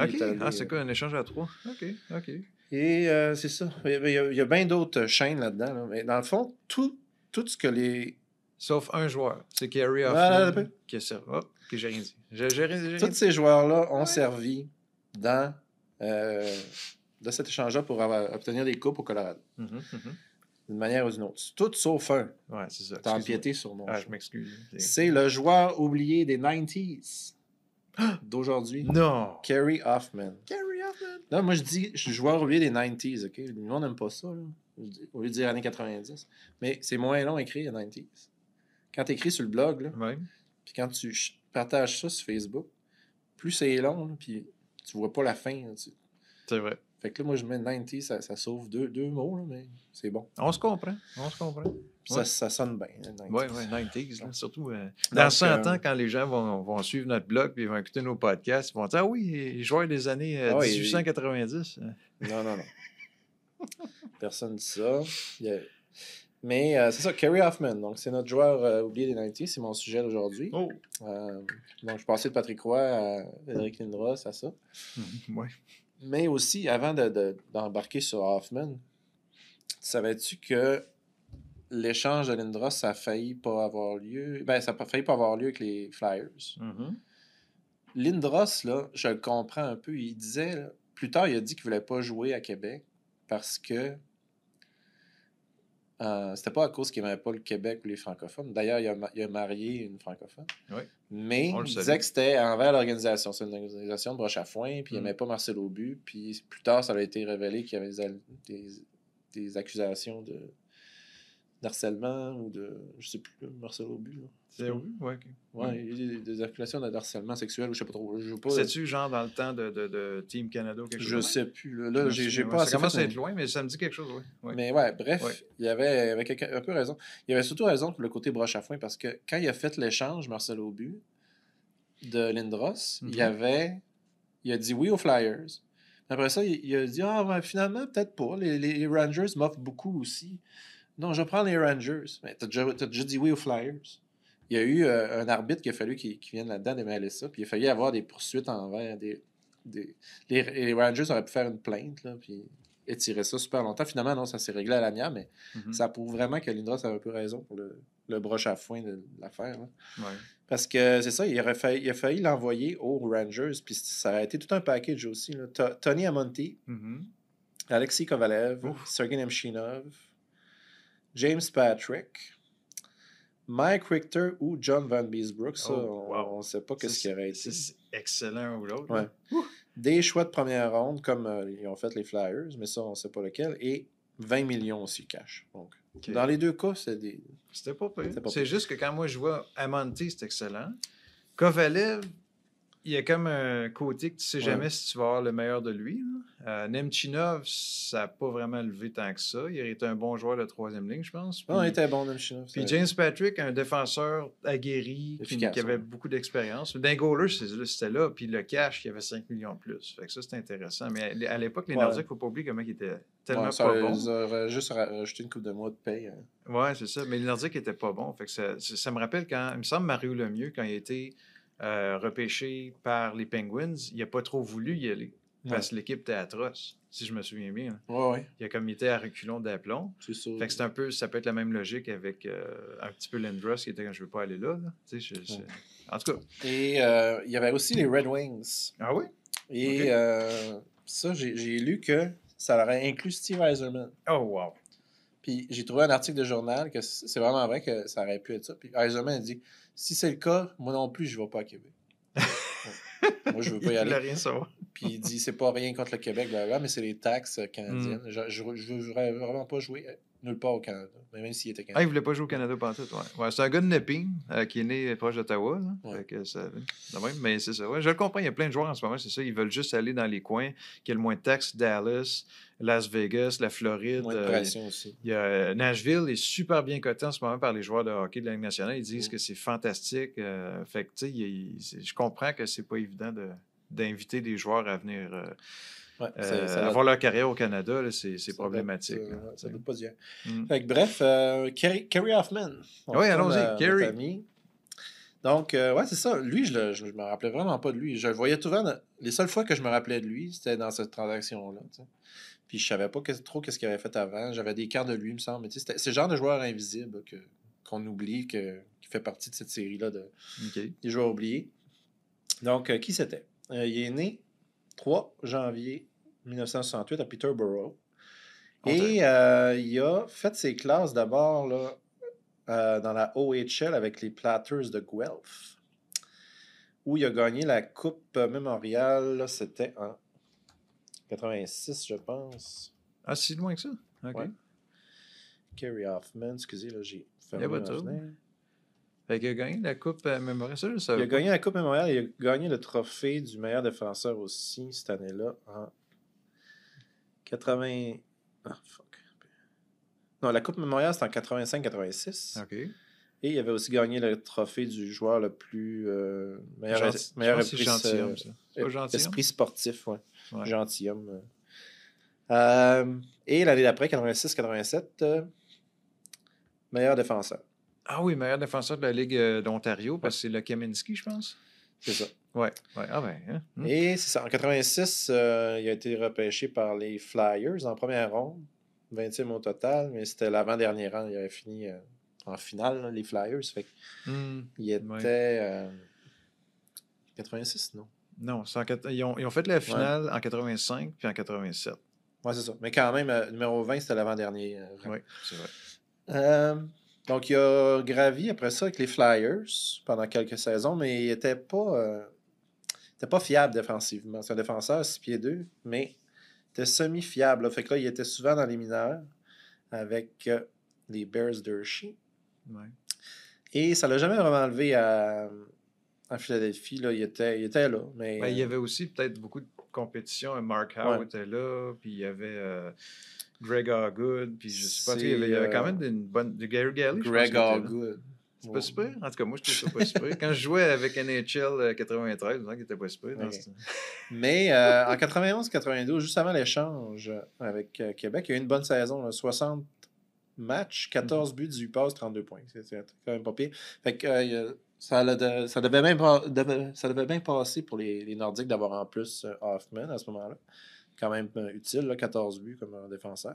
ah, c'est quoi, un échange à trois? OK, OK. Et euh, c'est ça. Il y a, bien d'autres chaînes là-dedans. Mais dans le fond, tout, ce que les. Sauf un joueur, c'est Gary Hoffman qui est servi. j'ai rien dit. J'ai Tous ces joueurs-là ont servi dans euh, cet échange-là pour obtenir des coupes au Colorado. Mhm, mhm. D'une manière ou d'une autre. Tout sauf un. Ouais, c'est ça. T'as empiété sur mon. Ah, je m'excuse. C'est le joueur oublié des 90s. d'aujourd'hui. Non. Kerry Hoffman. Kerry Hoffman. Non, moi, je dis, je suis joueur au des 90s, OK? Le monde n'aime pas ça, là. Au lieu de dire années 90. Mais c'est moins long écrit les 90s. Quand tu écris sur le blog, là, puis quand tu partages ça sur Facebook, plus c'est long, puis tu vois pas la fin. C'est vrai. Fait que là, moi, je mets 90, ça, ça sauve deux, deux mots, là, mais c'est bon. On se comprend. On se comprend. Ça, ça, sonne bien. Oui, oui, 90s, surtout. Euh, euh, dans 100 ans, quand les gens vont, vont suivre notre blog et vont écouter nos podcasts, ils vont dire Ah oui, joueurs des années 1890. Euh, ah non, non, non. Personne dit ça. Mais c'est ça, Kerry Hoffman. Donc, c'est notre joueur oublié des 90s. C'est mon sujet d'aujourd'hui. Oh. donc, je passais de Patrick Roy à Frédéric Lindros à ça. Mhm, oui. Mais aussi, avant d'embarquer de, sur Hoffman, savais-tu que l'échange de Lindros, ça a failli pas avoir lieu. Ben, ça a failli pas avoir lieu avec les Flyers. Mm-hmm. Lindros, là, je le comprends un peu. Il disait, plus tard, il a dit qu'il voulait pas jouer à Québec parce que euh, c'était pas à cause qu'il aimait pas le Québec ou les francophones. D'ailleurs, il, a marié une francophone. Oui. Mais il disait que c'était envers l'organisation. C'est une organisation de broche à foin, puis il mm. aimait pas Marcel Aubu. Puis plus tard, ça a été révélé qu'il y avait des accusations de d'harcèlement ou de. Je sais plus, Marcel au C'est au ouais. Ouais, il y a des, accusations d'harcèlement sexuel ou je sais pas trop. Je pas, C'est-tu genre dans le temps de, de, Team Canada ou quelque comme chose? Je sais plus. Là, j'ai, pas. Ça commence à être loin, mais ça me dit quelque chose, oui. Mais ouais, bref, il y avait, un peu raison. Il y avait surtout raison pour le côté broche à foin parce que quand il a fait l'échange, Marcel Aubu, de Lindros, il mhm. avait. Il a dit oui aux Flyers. Après ça, il, a dit Ah, ben, finalement, peut-être pas. les Rangers m'offrent beaucoup aussi. Non, je prends les Rangers. Mais t'as déjà, dit oui aux Flyers. Il y a eu euh, un arbitre qui a fallu qu'il vienne là-dedans démêler ça. Puis il a fallu avoir des poursuites envers des. des les, Rangers auraient pu faire une plainte, là, puis étirer ça super longtemps. Finalement, non, ça s'est réglé à la nia mais mm-hmm. ça prouve vraiment que Lindros avait un peu raison pour le, broche à foin de, l'affaire. Parce que c'est ça, il, aurait il a failli l'envoyer aux Rangers, puis ça a été tout un package aussi. Tony Amonti, mm mm-hmm. Alexis Kovalev, Sergei Nemchinov, James Patrick, Mike Richter ou John Van Beesbrook. Ça, oh, on ne sait pas qu'est-ce qu'il aurait été. C'est excellent ou l'autre. Hein? Des choix de première ronde, comme euh, ils ont fait les Flyers, mais ça, on ne sait pas lequel. Et 20 millions aussi cash. Donc, Dans les deux cas, c'est des. C'était pas pire. C'est juste que quand moi je vois Amanti c'est excellent. Kovalev, il y a comme un côté que tu sais jamais si tu vas avoir le meilleur de lui. Euh, Nemchinov, ça n'a pas vraiment levé tant que ça. Il était un bon joueur de troisième ligne, je pense. Non, il était bon, Nemchinov. Puis James Patrick, un défenseur aguerri qui, avait beaucoup d'expérience. D'un c'était là. Puis le cash, il avait 5 millions de plus. Fait que ça, c'était intéressant. Mais à l'époque, les Nordiques, il ne faut pas oublier comment ils étaient tellement pas bons. Ils auraient juste rajouté une coupe de mois de paye. Hein. Oui, c'est ça. Mais les Nordiques n'étaient pas bons. Fait que ça, me rappelle quand, il me semble, Mario Lemieux, quand il était euh, repêché par les Penguins, il n'a pas trop voulu y aller. Parce que l'équipe était atroce, si je me souviens bien. Il a comme été à reculons d'aplomb. C'est ça. un peu, ça peut être la même logique avec euh, un petit peu Lindros qui était quand je veux pas aller là. En tout cas. Et euh, il y avait aussi les Red Wings. Ah oui? Et ça, j'ai, lu que ça aurait inclus Steve Eiserman. Oh wow. Puis j'ai trouvé un article de journal que c'est vraiment vrai que ça aurait pu être ça. Puis Eiserman a dit si c'est le cas, moi non plus, je ne vais pas à Québec. moi, je veux pas y aller. Il rien savoir. Puis il dit, c'est pas rien contre le Québec, là, mais c'est les taxes canadiennes. Mm. Je, ne veux vraiment pas jouer nulle part au Canada, même s'il était Canada. Ah, il voulait pas jouer au Canada pendant tout, ouais. ouais c'est un gars de Nepine euh, qui est né proche d'Ottawa. mais c'est ça. Ouais, je le comprends, il y a plein de joueurs en ce moment, c'est ça. Ils veulent juste aller dans les coins qui a le moins de Dallas, Las Vegas, la Floride. Euh, aussi. Il y a, euh, Nashville est super bien coté en ce moment par les joueurs de hockey de la Ligue nationale. Ils disent mm. que c'est fantastique. fait que, tu sais, je comprends que c'est pas évident de d'inviter des joueurs à venir euh, avoir leur carrière au Canada, c'est problématique. Euh, ça ne pas dire. Mm. bref, euh, Kerry, Hoffman. Oui, allons-y, Kerry. Donc, ouais, c'est ça. Lui, je ne me rappelais vraiment pas de lui. Je le voyais souvent. Les seules fois que je me rappelais de lui, c'était dans cette transaction-là. Puis je savais pas trop qu'est-ce qu'il avait fait avant. J'avais des cartes de lui, il me semble. C'est le genre de joueur invisible qu'on oublie, qui fait partie de cette série-là de des joueurs oubliés. Donc, qui c'était? il est né 3 janvier 1968 à Peterborough. Et euh, il a fait ses classes d'abord euh, dans la OHL avec les Platters de Guelph, où il a gagné la Coupe Mémorial C'était en 86, je pense. Ah, si loin que ça? OK. Kerry Hoffman, excusez, là, j'ai fermé Fait a gagné la Coupe euh, Mémorial, Il a gagné la Coupe Mémorial il a gagné le trophée du meilleur défenseur aussi cette année-là en 80. Ah, fuck. Non, la Coupe Memorial, c'était en 85-86. Et il avait aussi gagné le trophée du joueur le plus euh, meilleur, meilleur esprit, gentilhomme, esprit sportif, ouais. Gentilhomme. Euh. Euh, et l'année d'après, 86-87, meilleur défenseur. Ah oui, meilleur défenseur de la Ligue d'Ontario, parce que c'est le Kaminski, je pense. C'est ça. Ouais, oui, Ah ben, hein, hmm. Et c'est ça. En 86, euh, il a été repêché par les Flyers en première ronde, 20e au total, mais c'était l'avant-dernier rang. Il avait fini euh, en finale, les Flyers. Fait hmm, Il était. 86, euh, non? Non, ils, ont, fait la finale en 85 puis en 87. Oui, c'est ça. Mais quand même, numéro 20, c'était l'avant-dernier. oui, c'est vrai. donc, il a gravi après ça avec les Flyers pendant quelques saisons, mais il n'était pas t'es pas fiable défensivement. C'est un défenseur 6 pieds 2, mais t'es semi-fiable. Fait il était souvent dans les mineurs avec euh, les Bears d'Hershey. Et ça l'a jamais vraiment enlevé à, à Philadelphie. Il, était, était là. Mais, ben, il y euh, avait aussi peut-être beaucoup de compétition. Mark Howe était là, puis il y avait. Euh, Greg puis je sais pas, il y avait, quand même une bonne. De Gary Greg Argood. C'est pas super. Ben. En tout cas, moi, je trouve ça pas super. Quand je jouais avec NHL 93, euh, je me qu'il était pas super. Mais euh, en 91-92, juste avant l'échange avec euh, Québec, il y a eu une bonne saison. 60 matchs, 14 buts, 18 passes, 32 points. C'est quand même pas pire. Fait ça, devait même, bien passer pour les, Nordiques d'avoir en plus Hoffman à ce moment-là. Quand même utile, 14 buts comme défenseur.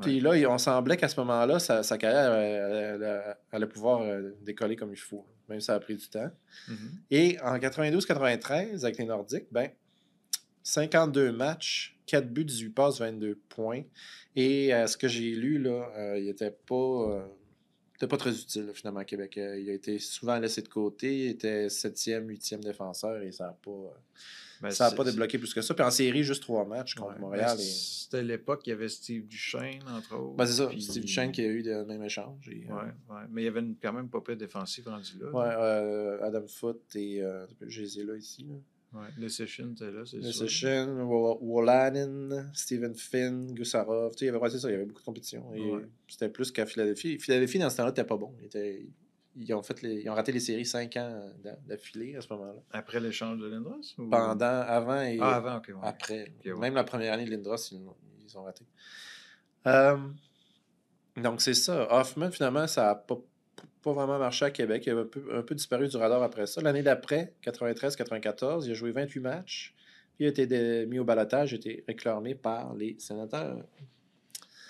Puis là, on semblait qu'à ce moment-là, sa, carrière euh, allait pouvoir euh, décoller comme il faut, même si ça a pris du temps. Mm-hmm. Et en 92-93, avec les Nordiques, ben, 52 matchs, 4 buts, 18 passes, 22 points. Et euh, ce que j'ai lu, là, il était pas, pas très utile finalement à Québec. il a été souvent laissé de côté, il était 7e, 8e défenseur et ça n'a pas ben, ça n'a pas débloqué plus que ça. Puis en série, juste trois matchs contre Montréal. et... C'était l'époque il y avait Steve Duchesne, entre autres. Ben, c'est ça, Steve Duchesne qui a eu le même échange. Euh, ouais. Mais il y avait quand même pas peu défensive rendue là. Ouais, euh, Adam Foote et. Euh, je les ai là ici. Là. Ouais, le Session, était là, c'est Le Session, Wolanin, Stephen Finn, Gusarov. Tu il y avait, ça, il y avait beaucoup de compétition. C'était plus qu'à Philadelphie. Philadelphie, dans ce temps-là, n'était pas bon. Il était ils ont, fait ont raté les séries cinq ans euh, d'affilée à ce moment-là. Après l'échange de Lindros Pendant, avant et ah, avant, après. Même la première année de Lindros, ils, ont raté. Euh, donc, c'est ça. Hoffman, finalement, ça n'a pas, vraiment marché à Québec. Il a un peu, disparu du radar après ça. L'année d'après, 93-94, il a joué 28 matchs. Puis il a été mis au balotage, il a été réclamé par les sénateurs.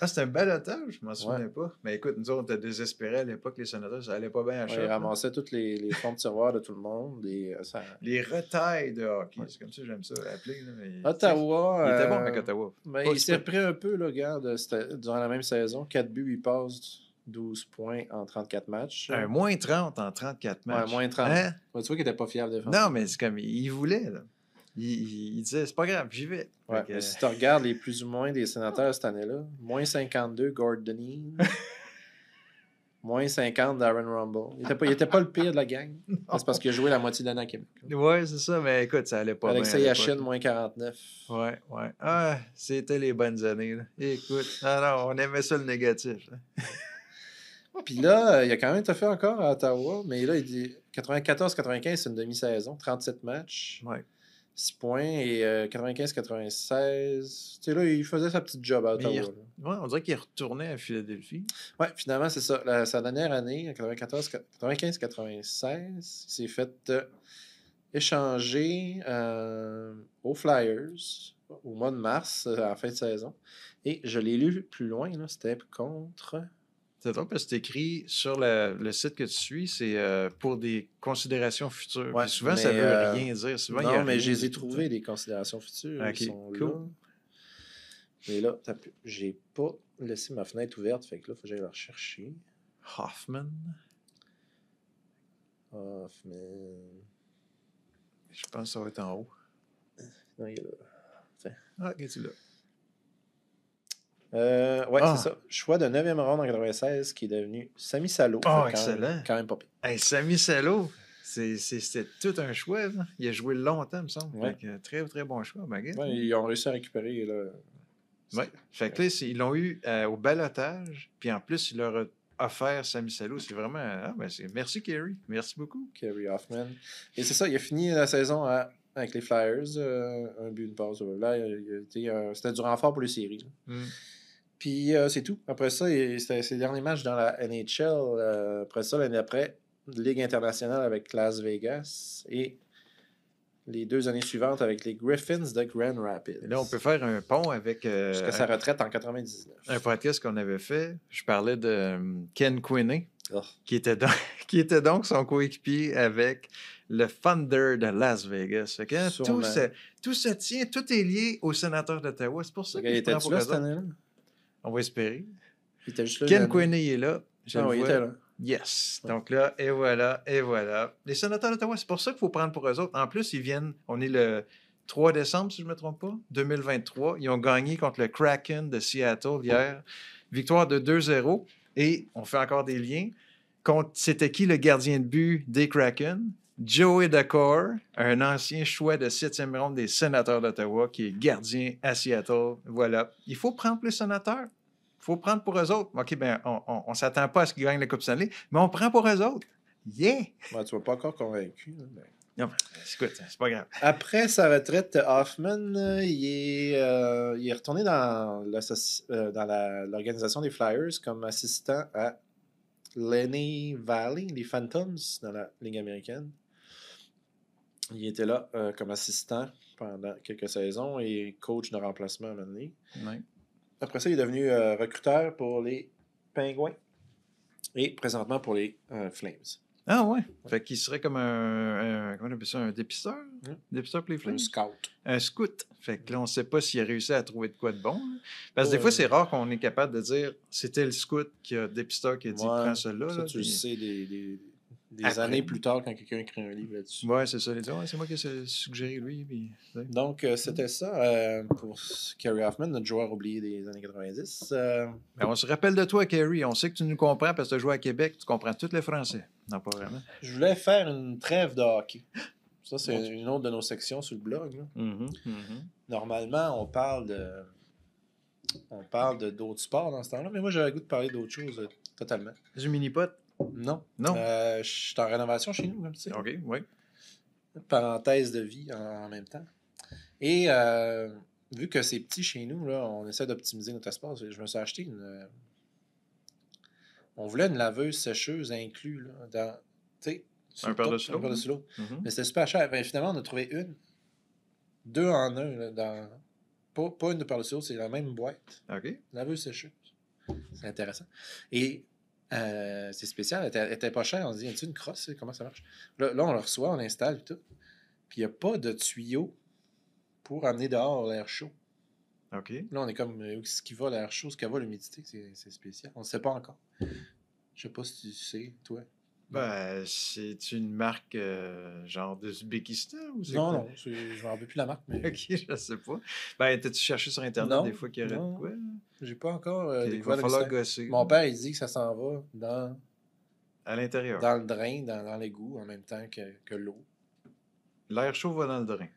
Ah, c'était un bel otage, je m'en souviens pas. Mais écoute, nous autres, on était désespérés à l'époque, les sénateurs, ça allait pas bien à chaque fois. Ils ramassaient toutes les, les fonds de tiroir de tout le monde. Euh, les retailles de hockey, c'est comme ça j'aime ça l'appeler. Ottawa. Il était bon avec euh, Ottawa. Mais il s'est pris un peu, là, regarde, durant la même saison. 4 buts, il passe 12 points en 34 matchs. Un moins 30 en 34 matchs. Hein? Ouais, moins 30. tu vois qu'il n'était pas fiable de Non, mais c'est comme il voulait, là il, disait, c'est pas grave, j'y vais. si tu regardes les plus ou moins des sénateurs cette année-là, moins 52, Denis. moins 50 Darren Rumble. Il était, pas, il était pas le pire de la gang. C'est parce qu'il a joué la moitié de l'année à Québec. Ouais, c'est ça, mais écoute, ça allait pas Alexei Yachin, moins 49. Ouais, ouais. Ah, c'était les bonnes années. Écoute, ah on aimait ça le négatif. Puis là, euh, il a quand même tout fait encore à Ottawa, mais là, il dit 94-95, c'est une demi-saison, 37 matchs. Ouais. 6 points et 95-96. Euh, tu là, il faisait sa petite job à Ottawa. Ouais, on dirait qu'il retournait à Philadelphie. Ouais, finalement, c'est ça. sa dernière année, 95-96, il s'est fait euh, échanger euh, aux Flyers au mois de mars, à fin de saison. Et je l'ai lu plus loin, c'était contre. C'est drôle parce que c'est écrit sur le site que tu suis, c'est euh, pour des considérations futures. Ouais, souvent, ça ne veut euh, rien dire. Souvent, non, mais je les ai trouvées, des considérations futures. Okay, cool. Là. Mais là, j'ai pas laissé ma fenêtre ouverte, fait que là, il faut que j'aille la rechercher. Hoffman. Hoffman. Je pense que ça va être en haut. Non, il est là. quest Ah, il est là. Euh, ouais, c'est ah. ça. Choix de 9e round en 96 qui est devenu Sammy Salo. Oh, excellent. quand même pas pire. Hey, Salo, c'était tout un choix. Hein. Il a joué longtemps, me semble. très, très bon choix, Maguette. ils ont réussi à récupérer. Là, ouais. Fait que là, ils l'ont eu euh, au balotage, puis en plus, il leur a offert Sammy Salo. C'est vraiment. Ah, ben merci, Kerry. Merci beaucoup. Kerry Hoffman. Et c'est ça, il a fini la saison avec les Flyers, euh, un but, une passe. Là, c'était du renfort pour les séries. Puis euh, c'est tout. Après ça, c'était ses derniers matchs dans la NHL. Euh, après ça, l'année après, Ligue internationale avec Las Vegas et les deux années suivantes avec les Griffins de Grand Rapids. Là, on peut faire un pont avec. Euh, Jusqu'à sa retraite en 99. Un podcast qu'on avait fait. Je parlais de Ken Quinney, oh. qui, était donc, qui était donc son coéquipier avec le Thunder de Las Vegas. Hein, tout, se tient, tout est lié au sénateur d'Ottawa. C'est pour ça qu'il était là cette année on va espérer. Ken Quinney est là. Ah oui, Il était là. Yes. Donc là, et voilà, et voilà. Les sénateurs d'Ottawa, c'est pour ça qu'il faut prendre pour eux autres. En plus, ils viennent, on est le 3 décembre, si je ne me trompe pas, 2023. Ils ont gagné contre le Kraken de Seattle hier. Victoire de 2-0. Et on fait encore des liens. C'était qui le gardien de but des Kraken? Joey Decor, un ancien choix de 7e ronde des sénateurs d'Ottawa qui est gardien à Seattle. Voilà. Il faut prendre plus sénateurs. Il faut prendre pour eux autres. OK, bien, on ne s'attend pas à ce qu'ils gagnent la Coupe Stanley, mais on prend pour eux autres. Yeah! tu ne pas encore convaincu. Mais... Non, écoute, c'est pas grave. Après sa retraite, Hoffman, il, est, euh, retourné dans euh, l'organisation des Flyers comme assistant à Lenny Valley, les Phantoms, dans la Ligue américaine. Il était là euh, comme assistant pendant quelques saisons et coach de remplacement à Après ça, il est devenu euh, recruteur pour les Penguins et présentement pour les euh, Flames. Ah ouais. Fait qu'il serait comme un, un dépisteur? Dépisteur pour les Flames? Un scout. Un scout. Fait que là, on sait pas s'il a réussi à trouver de quoi de bon. Hein. Parce que des fois, c'est rare qu'on est capable de dire c'était le scout qui a dépisteur qui a dit prends cela tu sais des des années plus tard quand quelqu'un écrit un livre là-dessus. Oui, c'est ça. c'est moi qui ai suggéré lui. Donc, euh, c'était ça euh, pour Kerry Hoffman, notre joueur oublié des années 90. Euh. Ben, on se rappelle de toi, Kerry. On sait que tu nous comprends parce que tu joues à Québec. Tu comprends tous les français. Non, pas vraiment. Je voulais faire une trêve de hockey. Ça, c'est une autre de nos sections sur le blog. Mm-hmm, mm-hmm. Normalement, on parle de. On parle d'autres sports dans ce temps-là, mais moi j'avais le goût de parler d'autres choses totalement. Du mini-pot? Non. Non. Euh, je suis en rénovation chez nous, comme tu sais. OK, oui. Parenthèse de vie en, même temps. Et euh, vu que c'est petit chez nous, là, on essaie d'optimiser notre espace. Je me suis acheté une. Euh, on voulait une laveuse sécheuse inclue là, dans. Tu sais, un par mm-hmm. Mais c'était super cher. Ben, finalement, on a trouvé une. Deux en un. dans... pas, une de par le silo, c'est la même boîte. OK. Laveuse sécheuse. C'est intéressant. Et euh, c'est spécial, elle était, pas chère. On se dit, y a une crosse? Comment ça marche? Là, on le reçoit, on l'installe et tout. Puis il n'y a pas de tuyau pour amener dehors l'air chaud. Là, on est comme euh, ce qui va l'air chaud, ce qui va l'humidité. C'est spécial. On ne sait pas encore. Je sais pas si tu sais, toi. Ben, c'est une marque euh, genre de d'Uzbekistan ou c'est Non, non, je ne me rappelle plus la marque. ok, je ne sais pas. Ben, t'as-tu cherché sur Internet des fois qu'il y aurait de quoi J'ai pas encore. Euh, des falloir gosser. Mon père, il dit que ça s'en va dans. À l'intérieur. Dans le drain, dans, l'égout, en même temps que, que l'eau. L'air chaud va dans le drain.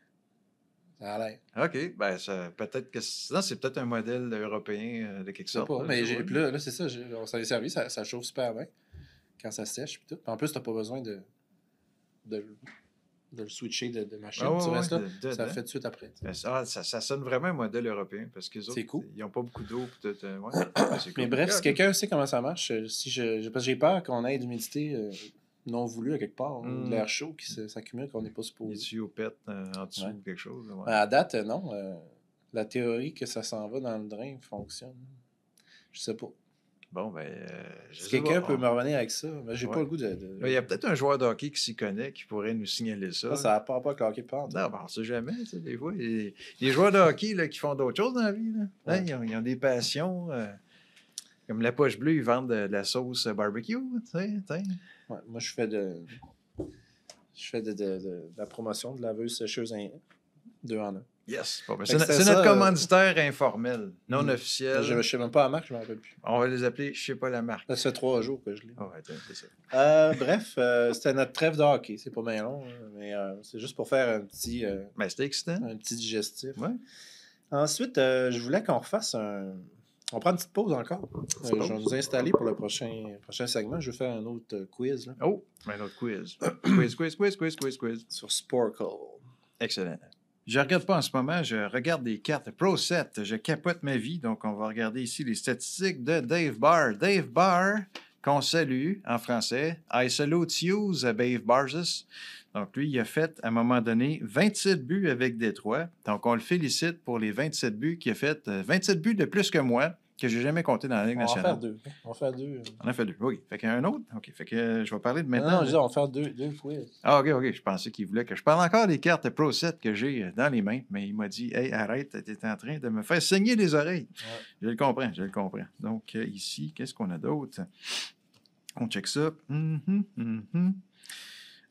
Ça l'air. OK. Ben, ça, peut-être que. Non, c'est peut-être un modèle européen euh, de quelque sorte. Pas, mais là, là c'est ça. on s'en est servi, ça chauffe super bien quand ça sèche. tout. en plus, tu n'as pas besoin de, le switcher de, machine. Ah là, ça fait tout de suite après. ça, sonne vraiment un modèle européen parce qu'ils cool. ils n'ont pas beaucoup d'eau. Euh, ouais, ah, Mais bref, si quelqu'un sait comment ça marche, euh, si je, parce que j'ai peur qu'on ait d'humidité. Euh, non voulue à quelque part, hein, de hmm. l'air chaud qui s'accumule qu'on n'est pas supposé. Des tuyaux pètent en dessous ou quelque chose. Ben, à date, non. la théorie que ça s'en va dans le drain fonctionne. Je sais pas. Bon, ben. Euh, quelqu'un peut me revenir avec ça, mais j'ai pas le goût de. Ben, il y a peut-être un joueur de hockey qui s'y connaît qui pourrait nous signaler ça. Ça part pas que le hockey hein. Non, ben, on sait jamais, tu sais, des fois. Les, joueurs de hockey là, qui font d'autres choses dans la vie, là. ils, ont, des passions. Euh, comme la poche bleue, ils vendent de, la sauce barbecue. tu sais. moi, je fais de. Je fais de, de la promotion de laveuse sécheuse 2 en un. Yes, ben, c'est notre euh, commanditaire informel, non hmm. officiel. Je ne sais même pas la marque, je ne m'en rappelle plus. On va les appeler Je ne sais pas la marque. Ça fait trois jours que je l'ai. Ah euh, bref, euh, c'était notre trêve de hockey. C'est pas bien long, hein, mais c'est juste pour faire un petit. mastic, c'était excitant. Un petit digestif. Ouais. Ensuite, je voulais qu'on refasse un. On prend une petite pause encore. je vais nous installer pour le prochain, prochain segment. Je vais faire un autre quiz. Oh, un autre quiz. quiz, quiz, quiz, quiz, quiz, quiz. Sur Sporkle. Excellent. Je regarde pas en ce moment, je regarde des cartes Pro 7. Je capote ma vie, donc on va regarder ici les statistiques de Dave Barr. Dave Barr, qu'on salue en français. I salute Dave Barzis. Donc lui, il a fait à un moment donné 27 buts avec Détroit. Donc on le félicite pour les 27 buts qu'il a fait. 27 euh, buts de plus que moi que j'ai jamais compté dans la Ligue nationale. Hein. On va faire deux. On va faire deux. On a fait deux, OK. Fait qu'il y a un autre. OK. Fait que euh, je vais parler de maintenant. Non, on va faire deux, deux Ah, OK, OK. Je pensais qu'il voulait que je parle encore des cartes Pro 7 que j'ai euh, dans les mains, mais il m'a dit, hey, arrête, Tu es en train de me faire saigner les oreilles. Je le comprends, je le comprends. Donc, euh, ici, qu'est-ce qu'on a d'autre? On check ça. Mhm, mhm.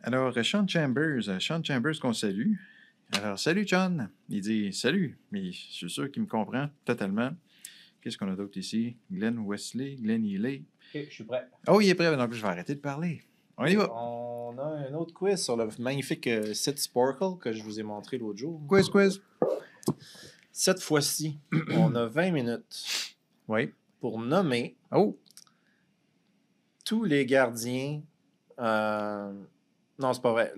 Alors, Sean Chambers, Sean Chambers qu'on salue. Alors, salut, Sean, Il dit, salut, mais je suis sûr qu'il me comprend totalement. Qu'est-ce qu'on a d'autre ici? Glenn Wesley, Glenn Healy. OK, je suis prêt. Oh, il est prêt, donc je vais arrêter de parler. On y va. On a un autre quiz sur le magnifique euh, Sparkle que je vous ai montré l'autre jour. Quiz, quiz. Cette fois-ci, on a 20 minutes oui. pour nommer oh. tous les gardiens. Euh, non, c'est pas vrai.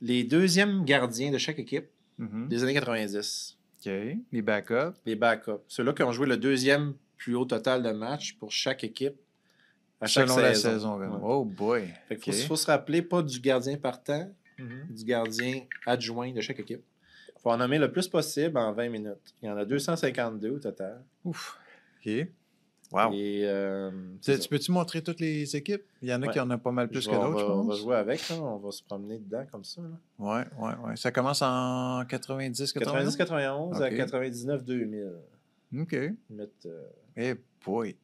les deuxièmes gardiens de chaque équipe mm-hmm. des années 90. OK. Les backups. Les backups. Ceux-là qui ont joué le deuxième plus haut total de matchs pour chaque équipe. À chaque Selon la saison. vraiment. Oh boy. Fait faut, se rappeler pas du gardien partant, mm-hmm. du gardien adjoint de chaque équipe. Il faut en nommer le plus possible en 20 minutes. Il y en a 252 au total. Ouf. OK. Wow. Euh, tu peux-tu montrer toutes les équipes? Il y en a qui en ont pas mal plus que d'autres, je pense. On va jouer avec, hein, on va se promener dedans comme ça. Oui, oui, oui. Ça commence en 90, 91? 90, 91 à 99, 2000. OK. Et euh, eh, boy.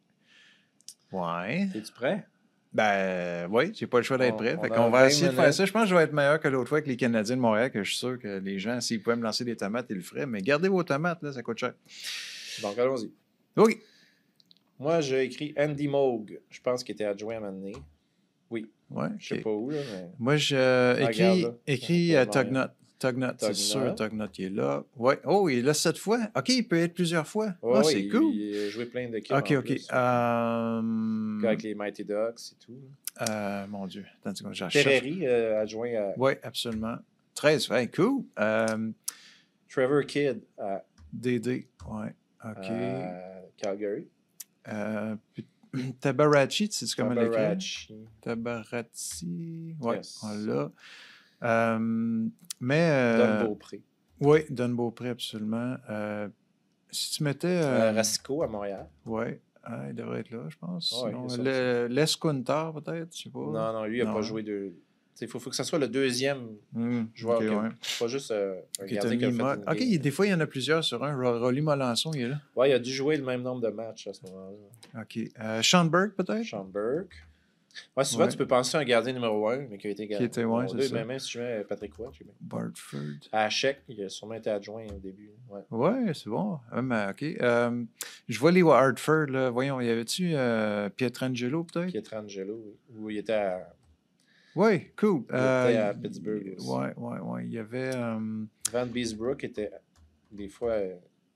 Ouais. Es-tu prêt? Ben oui, j'ai pas le choix d'être prêt. fait qu'on va essayer de faire ça. Je pense que je vais être meilleur que l'autre fois avec les Canadiens de Montréal, que je suis sûr que les gens, s'ils pouvaient me lancer des tomates, ils le feraient. Mais gardez vos tomates, là, ça coûte cher. Donc allons-y. OK. Moi, j'ai écrit Andy Moog. Je pense qu'il était adjoint à un Oui. Ouais, okay. Je sais pas où, là, mais... Moi, j'ai écrit écrit écris, euh, Tognot, c'est sûr, Tugnut, il est là. Ouais. Oh, il est là cette fois. OK, il peut être plusieurs fois. Ah, c'est cool. Il a joué plein de OK, OK. Euh, Avec les Mighty Ducks et tout. Euh, mon Dieu. Attends adjoint à... Oui, absolument. 13, ouais, cool. Trevor Kidd à... DD, ouais. OK. Calgary. Euh, Tabarachi, tu sais comment Tabarachi. Tabarachi. Oui, on l'a. Euh, mais. Euh, Donne Beaupré. Oui, Donne Beaupré, absolument. Euh, si tu mettais. Euh, euh, Rasco à Montréal. Oui. Hein, il devrait être là, je pense. Oh, peut-être, je sais pas. Non, non, lui, il n'a pas joué de il faut, que ça soit le deuxième hmm, joueur. Pas juste euh, gardien qui a fait OK, des fois, il y en a plusieurs sur un. Rolly Molençon, il est là. Oui, il a dû jouer le même nombre de matchs à ce moment-là. OK. Euh, Sean Burke, peut-être? Sean Ouais, souvent, tu peux penser à un gardien numéro un, mais qui a été gardien était, même si tu mets Patrick Watt, Bartford. À Sheck, il a sûrement été adjoint au début. Ouais, c'est bon. Euh, OK. je vois les Hartford. Là. Voyons, y avait-tu Pietrangelo, peut-être? Pietrangelo, oui. Où il était à oui, cool. Il était euh, à Pittsburgh aussi. Oui, oui, oui. Il y avait. Euh, Van Beesbrook était des fois.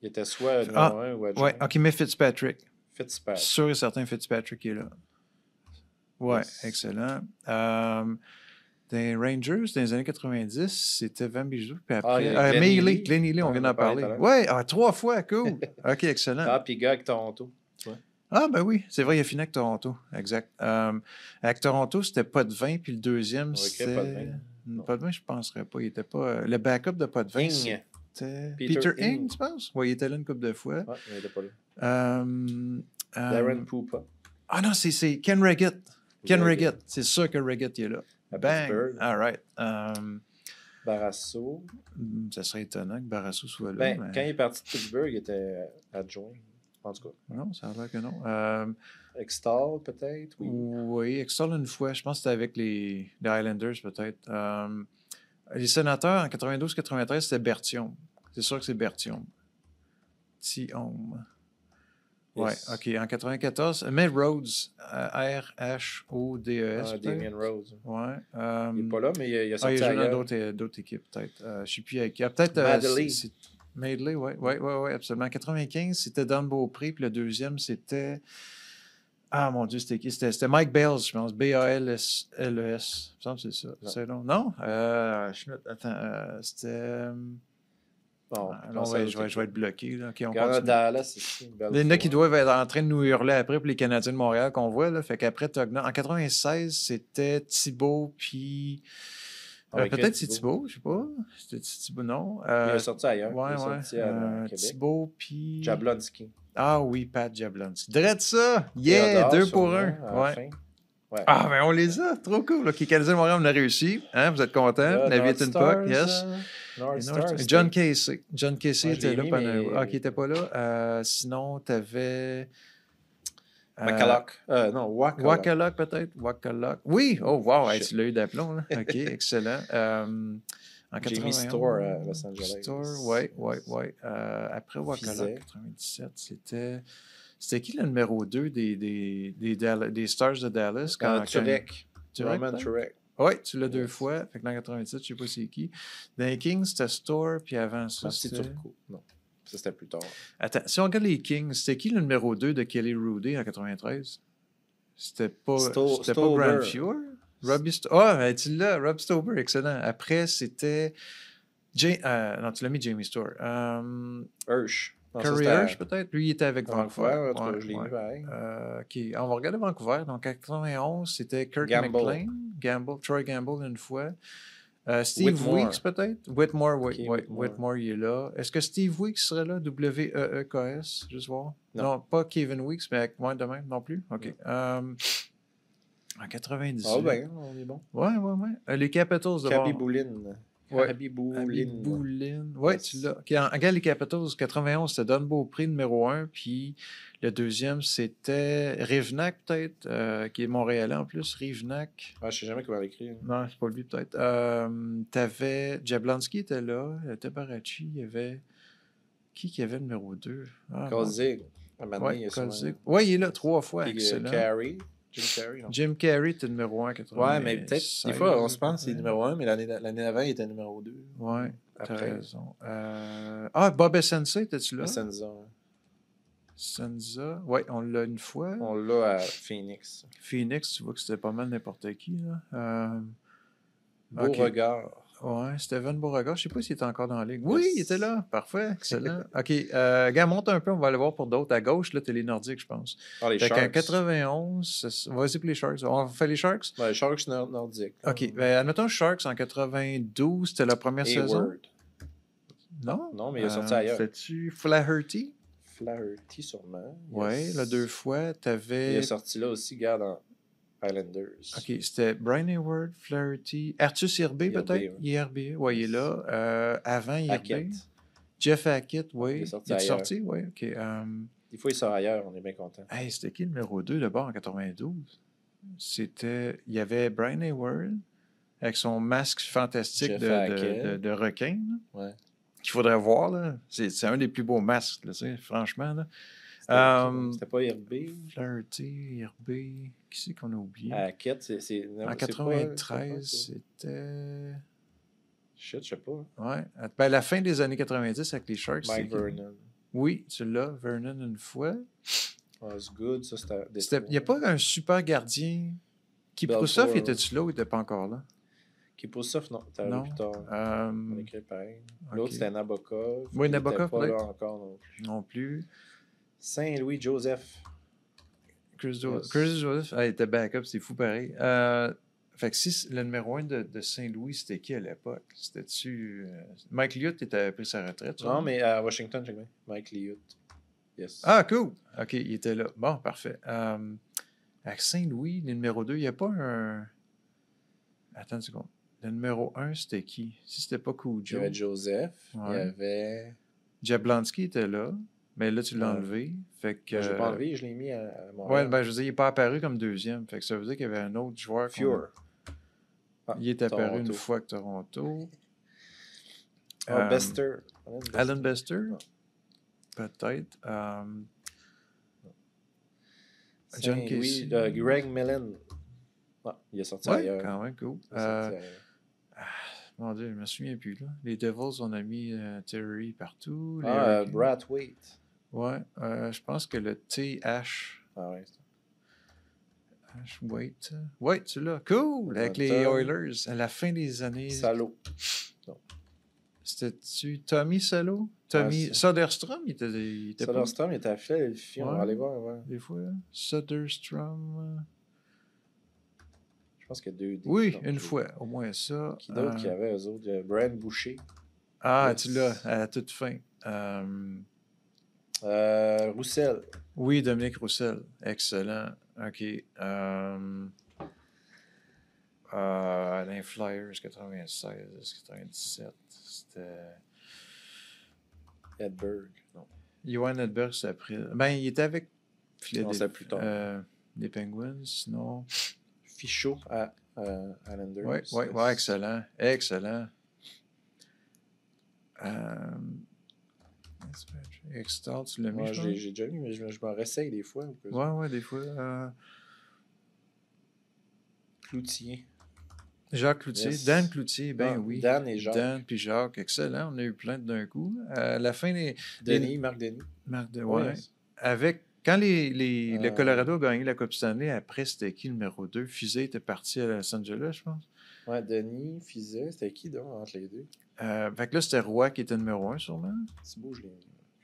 il était soit à ah, ou à Oui, ok, mais Fitzpatrick. Fitzpatrick. Sûr et certain, Fitzpatrick est là. Oui, excellent. Euh, des Rangers, dans les années 90, c'était Van Bijou, puis ah, après... Ah, euh, Glenn on, vient d'en parler. Oui, ah, trois fois, cool. OK, excellent. Ah, puis gars avec Toronto. Ah, ben oui, c'est vrai, il a fini avec Toronto. Exact. Euh, avec Toronto, c'était pas de 20, puis le deuxième, c'était. Pas de Pas de 20, je ne penserais pas. Il était pas. Euh, le backup de pas de 20. Peter, Ing, tu penses? Oui, il était là une couple de fois. Oui, il était pas là. Euh, Darren Poupa. Ah non, c'est Ken Reggett. Ken Reggett. C'est sûr que Reggett est là. À All right. Um, Barrasso. Hmm, ça serait étonnant que Barrasso soit là. Ben, Quand il est parti de Pittsburgh, il était adjoint. En tout cas. Non, ça a l'air que non. Euh, peut-être? Oui. oui, une fois. Je pense que c'était avec les, Highlanders, peut-être. Euh, les sénateurs, en 92-93, c'était Bertion. C'est sûr que c'est Bertion. Tion. Ouais, Oui, OK. En 94, mais Rhodes, euh, R-H-O-D-E-S. Ah, Damien Rhodes. Ouais. il n'est euh, pas là, mais il y a, il ah, il y a d'autres équipes, peut-être. je ne sais plus. Il y a peut-être. Madeley, oui, oui, oui, oui, absolument. 95, c'était Don Beaupré, puis le deuxième, c'était. Ah mon Dieu, c'était qui C'était Mike Bales, je pense. B-A-L-S-L-E-S. Je pense que c'est ça. C'est Non euh, Attends, euh, c'était. Bon, euh, je, vais, être bloqué. Là. Okay, on Dallas, il y en a qui doivent être en train de nous hurler après, puis les Canadiens de Montréal qu'on voit. Là. Fait qu'après en 96, c'était Thibault, puis. Ah euh, peut-être c'est Thibault, je sais pas. C'était Thibault, non. il est euh, sorti ailleurs. Ouais, il sorti à, euh, Thibault, puis. Jablonski. Ah oui, Pat Jablonski. Drette ça! Yeah! deux pour un. Ah, mais ben, on les a! Trop cool! Okay, Canadien Montréal, on a réussi. Hein, vous êtes contents? est une puck, yes. Hein. North John Casey. John Casey était là pendant. Ah, qui n'était pas là. sinon, tu avais. Macaloc. Euh, euh, non, Wakaloc. peut-être. Wakaloc. Oui, oh wow, tu l'as eu d'aplomb. OK, excellent. Euh, en Store euh, à Los Angeles. Store, oui, oui, oui. Euh, après Wakaloc, 97, c'était... C'était qui le numéro 2 des, des, des, des Stars de Dallas? Quand, Turek. Turek. Oui, tu l'as deux fois. Fait que dans 97, je ne sais pas c'est qui. Dans les Kings, c'était Store, puis avant ça, ah, c'était... Turco, non. Ça, c'était plus tard. Attends, si on regarde les Kings, c'était qui le numéro 2 de Kelly Rudy en 93? C'était pas, C'était pas Grand Fuhr? Robbie Ah, est-il là? Rob Stober, excellent. Après, c'était. Euh, non, tu l'as mis Jamie Store. Euh, um, Hirsch. Curry Hirsch, peut-être. Lui, il était avec Vancouver. Vancouver je ouais. Vu, euh, On va regarder Vancouver. Donc, en 91, c'était Kurt McLean, Gamble, Troy Gamble une fois. Euh, Steve Weeks, peut-être? Whitmore, oui. Whitmore. il est là. Est-ce que Steve Weeks serait là? W-E-E-K-S, juste voir. Non. pas Kevin Weeks, mais avec moi demain, non plus. OK. Euh, en 98. Ah, oh, ben, on est bon. Oui, oui, oui. Euh, les Capitals de Cabi Boulin. Cabi Boulin. Ouais, tu l'as. en, regarde les Capitals, 91, c'était Don Beau Prix numéro 1, puis le deuxième, c'était Rivenac, peut-être, euh, qui est montréalais en plus. Rivenac. Ah, je sais jamais comment l'écrire. Non, c'est pas lui, peut-être. Euh, t'avais. Jablonski était là, Tabarachi, il y avait. Qui qui avait le numéro 2 ah, Oui, Oui, il est là trois fois. Et euh, excellent. Carey. Jim Carrey, Jim Carrey était numéro 1 80. Ouais, mais peut-être, des fois, on se pense que c'est numéro 1, mais l'année avant, il était numéro 2. Ouais, t'as raison. Ah, Bob Essence, étais-tu là? oui. Senza. Oui, on l'a une fois. On l'a à Phoenix. Phoenix, tu vois que c'était pas mal n'importe qui. Là. Euh... Oui, Steven Beauregard. Je ne sais pas s'il était encore dans la ligue. Oui, il était là. Parfait. Excellent. OK. Euh, gars, monte un peu. On va aller voir pour d'autres. À gauche, là, tu les Nordiques, je pense. Ah, les fait Sharks. En 91, vas-y pour les Sharks. On fait les Sharks? Ben, les Sharks Nordiques. OK. Ben, admettons Sharks en 92, c'était la première saison. Non? Non, mais il est sorti euh, ailleurs. C'était-tu Flaherty? Flaherty, sûrement. Oui, là, deux fois. T'avais... Il est sorti là aussi, gars en Islanders. OK, c'était Brian World, Flaherty, Arthur Sirbé, peut-être? Il oui. Oui, il est là. Euh, avant, il avait Jeff Hackett, oui. Il est sorti, il sorti oui. OK. Um, Des fois, il sort ailleurs, on est bien content. Hey, c'était qui le numéro 2 d'abord en 92? C'était. Il y avait Brian World avec son masque fantastique de, requin. Oui qu'il faudrait voir. C'est un des plus beaux masques, franchement. Là. C'était pas euh, RB? Flaherty, RB. Qui c'est qu'on a oublié? À ah, Kett, c'est. En 93, c'était. Shit, je sais pas. Ouais. à ben, la fin des années 90 avec les Sharks. Mike Vernon. Oui, celui-là, Vernon une fois. Osgood, ah, good, ça c'était. Il n'y a pas un super gardien. Qui il était-tu là ou il n'était pas encore là? ça, non, t'as vu plus tard. Euh, On écrit pareil. L'autre, c'était Nabokov. Oui, Nabokov, pas encore non plus. Non plus. Saint-Louis Joseph. Chris, Joseph, ah, il était backup, c'est fou pareil. Euh, fait que si le numéro 1 de, Saint-Louis, c'était qui à l'époque C'était-tu. Euh, Mike Liut était pris sa retraite Non, mais à Washington, j'ai Mike Liut. Yes. Ah, cool. OK, il était là. Bon, parfait. Euh, à Saint-Louis, le numéro 2, il n'y a pas un. Attends une seconde. Le numéro 1, c'était qui Si c'était pas Cujo. Il y avait Joseph, il y avait. Jablonski était là, mais là, tu l'as enlevé. Fait que, ben, je l'ai pas euh, enlevé, je l'ai mis à, mon Montréal. Ouais, ben, je veux dire, il n'est pas apparu comme deuxième. Fait que ça veut dire qu'il y avait un autre joueur. Fure. Ah, il est ah, apparu une fois que Toronto. Ah, euh, Bester. Alan Bester. Peut-être. Euh, John Casey. Oui, Greg Mellon. il est sorti ailleurs. quand même, cool. Il est sorti mon Dieu, je me souviens plus. Là. Les Devils, on a mis Terry partout. Ah, Brad Waite. Ouais, euh, je pense que le TH. Ah ouais. H. Waite. Waite, celui-là. Cool! Avec les Oilers à la fin des années. Salo. C'était-tu Tommy Salo? Tommy ah, Soderstrom, il était, il Soderstrom, il était à Philadelphie. On va aller voir. Ouais. Des fois, Soderstrom. Euh, pense que deux. Oui, une fois, au moins ça. Qui d'autre qu'il y euh, avait, eux autres? Euh, Boucher. Ah, tu l'as, à toute fin. Euh, Roussel. Oui, Dominique Roussel. Excellent. OK. Alain Flyers, 96, 97. C'était. Edberg, non. Johan Edberg, c'est après. Ben, il était avec Il Euh, les Penguins, non. Fichot à, euh, Oui, oui, excellent. Excellent. Euh, j'ai, déjà mais je, m'en des fois. Oui, oui, des fois. Euh, Cloutier. Jacques Cloutier, Dan Cloutier, ben ah, oui. Dan et Jacques. Dan Jacques, excellent. On a eu plein d'un coup. Euh, la fin des. Denis, Marc Denis. Marc Denis, Avec quand les, les, le ah. Colorado a gagné la Coupe Stanley, après, c'était qui le numéro 2? Fizé était parti à Los Angeles, je pense. Ouais, Denis, Fizé, c'était qui, donc, entre les deux? Euh, fait que là, c'était Roy qui était numéro 1, sûrement. C'est beau, je l'ai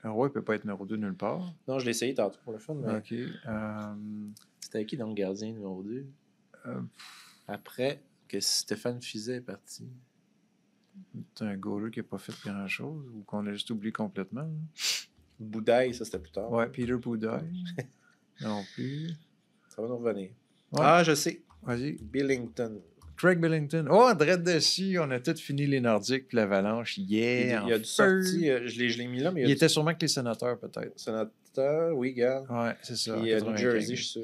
Roy ne peut pas être numéro 2 nulle part. Non, je l'ai essayé tantôt pour le fun, mais... OK. Euh, c'était qui, donc, gardien numéro 2? Euh, après que Stéphane Fizé est parti. C'est un goaler qui n'a pas fait grand-chose ou qu'on a juste oublié complètement. Hein? Boudaille, ça c'était plus tard. Ouais, Peter Boudaille. non plus. Ça va nous revenir. Ah, je sais. Vas-y. Billington. Craig Billington. Oh, de dessus, on a peut-être fini les Nordiques puis l'Avalanche. Yeah! Il y a, du sorti, euh, je l'ai mis là, mais. Il, il était sûrement que les sénateurs, peut-être. Sénateurs, oui, gars. Ouais, c'est ça. Il y a New Jersey, je suis sûr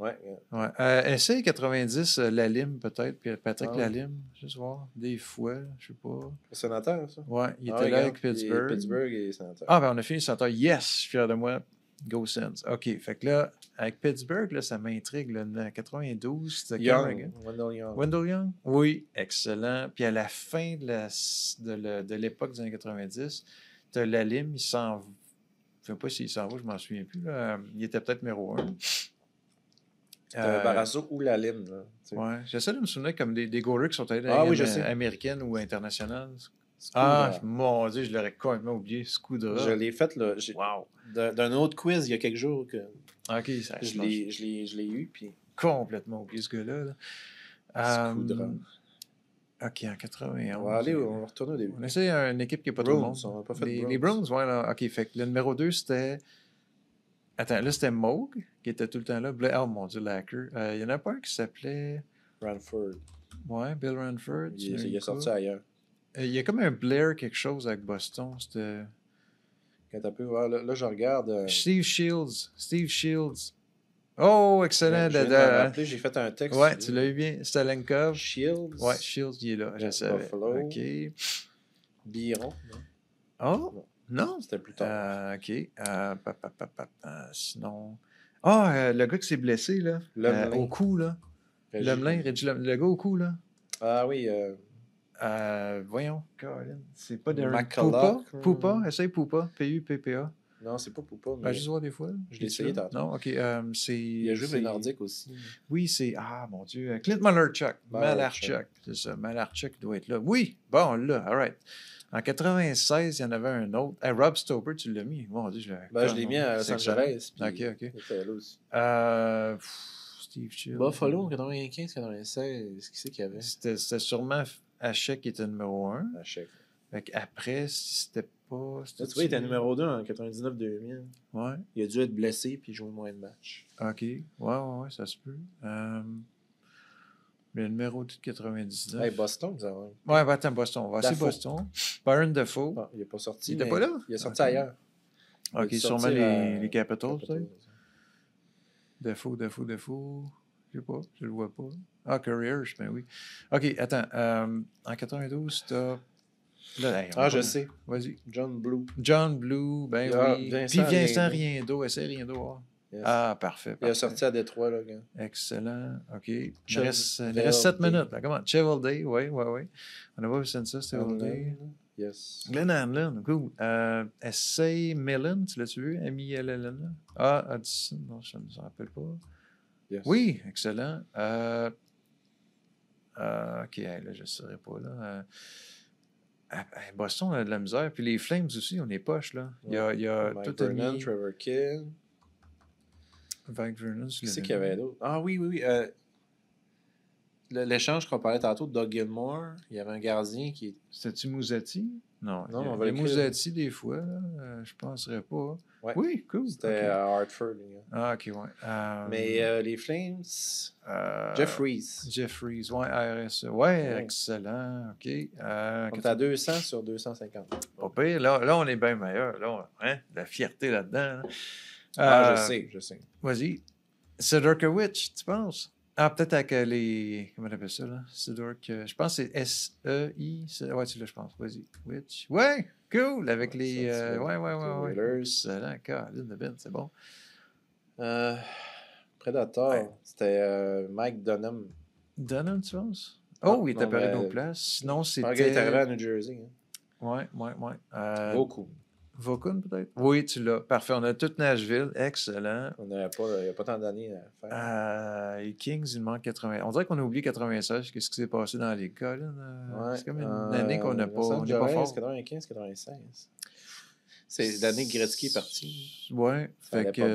ouais Ouais. Euh, essaye 90, euh, Lalime peut-être, puis Patrick ah, je juste voir, des fois, je ne sais pas. Le sénateur, ça? ouais il ah, était là avec Pittsburgh. Pittsburgh et sénateur. Ah, ben on a fini le sénateur. Yes, je suis fier de moi. Go sense OK, fait que là, avec Pittsburgh, là, ça m'intrigue. En 92, c'était Young. Hein? Wendell Young. Wendell Young? Oui, excellent. Puis à la fin de l'époque de des années 90, tu as Lalim, il s'en Je ne sais pas s'il s'en va, je m'en souviens plus. Il était peut-être numéro 1 euh, ou la Lime. Ouais. J'essaie de me souvenir comme des, des qui sont allés ah, oui, américaines ou internationales. Ah, mon Dieu, je l'aurais complètement oublié, Scoudra. Je l'ai fait, Wow. D'un autre quiz, il y a quelques jours que Ok, ça je l'ai eu, puis... Complètement oublié, ce gars-là. Là. Euh, OK, en 91. On va aller, on va retourner au début. On essaie une équipe qui n'est pas de tout le monde. les, Browns. les OK, fait le numéro 2, c'était... Attends, là, c'était Moog qui était tout le temps là. Oh mon dieu, l'hacker. Euh, il y en a pas un qui s'appelait. Ranford. Ouais, Bill Ranford. Il, est sorti ailleurs. Euh, il y a comme un Blair quelque chose avec Boston. Quand t'as pu voir... là, je regarde. Euh, Steve Shields. Steve Shields. Oh, excellent. J'ai fait un texte. Ouais, tu l'as eu bien. Stalenkov. Shields. Ouais, Shields, il est là. Je savais. Buffalo. OK. Biron. Oh. Non? C'était plus tard. Euh, OK. Euh, sinon. Ah, euh, le gars qui s'est blessé, là. au cou, là. Le Reggie Le gars au cou, là. Ah oui. voyons, Colin. C'est pas Derek Poupa. Poupa, essaye Poupa. P-U-P-P-A. Non, c'est pas Poupa. Mais... je des fois. Je l'ai essayé tantôt. Non, ok. Euh, c'est, il a joué les Nordiques aussi. Mm. Oui, c'est. Ah, mon Dieu. Euh, Clint Malarchuk. Malarchuk. C'est ça. Malarchuk doit être là. Oui, bon, là. All right. En 96, il y en avait un autre. Rob Stober, tu l'as mis. Mon Dieu, je l'ai. Ben, je l'ai mis ah, à Los Angeles. Ok, ok. Euh, Steve Chill. Buffalo en 95-96, qu'est-ce qu'il y avait C'était sûrement Hachek qui était numéro un. Hachek. Fait après, c'était pas. tu vois, il était numéro 2 en 99-2000. Ouais. Il a dû être blessé puis jouer moins de matchs. OK. Ouais, ouais, ouais, ça se peut. Euh, le numéro 2 de 99. Hey, Boston, vous avez. Ouais, bah, attends, Boston. On Boston. Byron Defoe. il n'est pas sorti. Il n'était pas là. Il est sorti ailleurs. ok, sûrement les, les Capitals, peut-être. Defoe, Defoe, Defoe. Je sais pas, je le vois pas. Ah, Career, je ben oui. Ok, attends. Euh, en 92, as ah, je sais. Vas-y. John Blue. John Blue, ben ah, oui. Puis Vincent Riendo, essaye Riendo. Ah. ah, parfait, parfait, Il a sorti à Détroit, là. Excellent. OK. Il reste, 7 minutes. Là. Comment? Cheval Day, oui, oui, oui. On a pas vu ça, Cheval Day. Yes. Glenn Hamlin, cool. Euh, Essay Mellon, tu l'as-tu vu? M-I-L-L-N? Ah, Addison, non, je ne me rappelle pas. Yes. Oui, excellent. Euh, euh, OK, là, je ne saurais pas, là. Euh, ah, ben, Boston, on a de la misère. Puis les Flames aussi, on est poche, là. Il y a, il y a Mike Vernon, Trevor Kidd. Vernon, c'est qui qu'il y avait d'autres? Ah oui, oui, oui. Euh, l'échange qu'on parlait tantôt de Doug Gilmore, il y avait un gardien qui. C'était-tu Non, non les Mousati des fois, euh, je ne penserais pas. Oui, cool. C'était à euh, Hartford. Hein. Ah, ok, ouais. Euh, Mais les Flames. Jeffreys. Jeffries. Jeffries, ouais, RSE. Ouais, excellent. OK. Euh, on à 200 sur 250. Pas pire. Là, on est bien meilleur. Là, hein? La fierté là-dedans. Ah, je sais, je sais. Vas-y. Sedorkowicz, tu penses? Ah, peut-être avec euh, les. Comment on appelle ça, là Sidork. je pense que c'est S-E-I. Ouais, c'est là, je pense. Vas-y. Witch. Ouais, cool. Avec les. Euh, ouais ouais, ouais, ouais. ouais. D'accord. Bin, c'est bon. Euh, Predator, c'était euh, Mike Dunham. Dunham, tu penses ah, Oh, il est apparu d'autres places. Sinon, c'était. Il est arrivé à New Jersey. Hein. Ouais, ouais, ouais. Beaucoup. Vaucun, peut-être? Oui, tu l'as. Parfait. On a toute Nashville. Excellent. On n'a pas, il n'y a pas tant d'années à faire. Euh, les Kings, il manque 80. On dirait qu'on a oublié 96. Qu'est-ce qui s'est passé dans les cas, C'est comme une euh, année qu'on n'a pas. On n'a pas 95, 96. C'est l'année que Gretzky est parti. Oui.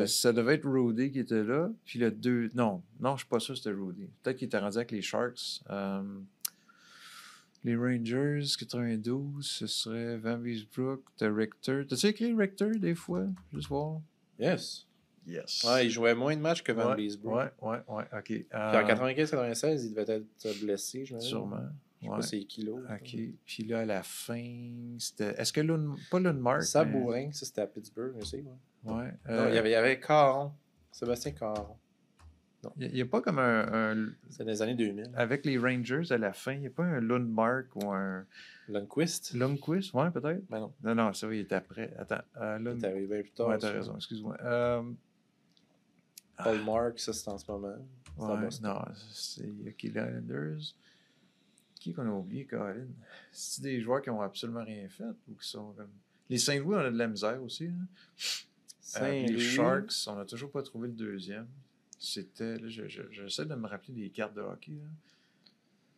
ça devait être Rudy qui était là. Puis le deux, Non, non, je ne suis pas sûr que c'était Rudy. Peut-être qu'il était rendu avec les Sharks. Euh, les Rangers, 92, ce serait Van Beesbrook, The Richter. T'as-tu écrit Richter des fois Juste voir. Yes. Yes. Ouais, il jouait moins de matchs que Van ouais, Ouais, ouais, ouais, ok. Puis en 95-96, euh, il devait être blessé, je Sûrement. Je sais pas c'est Kilo. OK. Hein. Puis là, à la fin, c'était. Est-ce que Lund... pas Lundmark. Sabourin, ça c'était à Pittsburgh, je sais, ouais. Ouais. il y euh, avait, il avait Caron. Sébastien Caron. Il n'y a, pas comme un. c'est des années 2000. Avec les Rangers à la fin, il n'y a pas un Lundmark ou un. Lundquist Lundquist, oui, peut-être. Ben non. Non, non, c'est il était après. Attends. Euh, il arrivé plus tard. Ouais, t'as raison, excuse-moi. Euh... Mark, ça, c'est en ce moment. Ouais, non, c'est y Landers. Qui qu'on a oublié, Colin C'est des joueurs qui n'ont absolument rien fait ou qui sont comme. Les Saint-Louis, on a de la misère aussi. Hein? Euh, les Sharks, on n'a toujours pas trouvé le deuxième. C'était. J'essaie de me rappeler des cartes de hockey.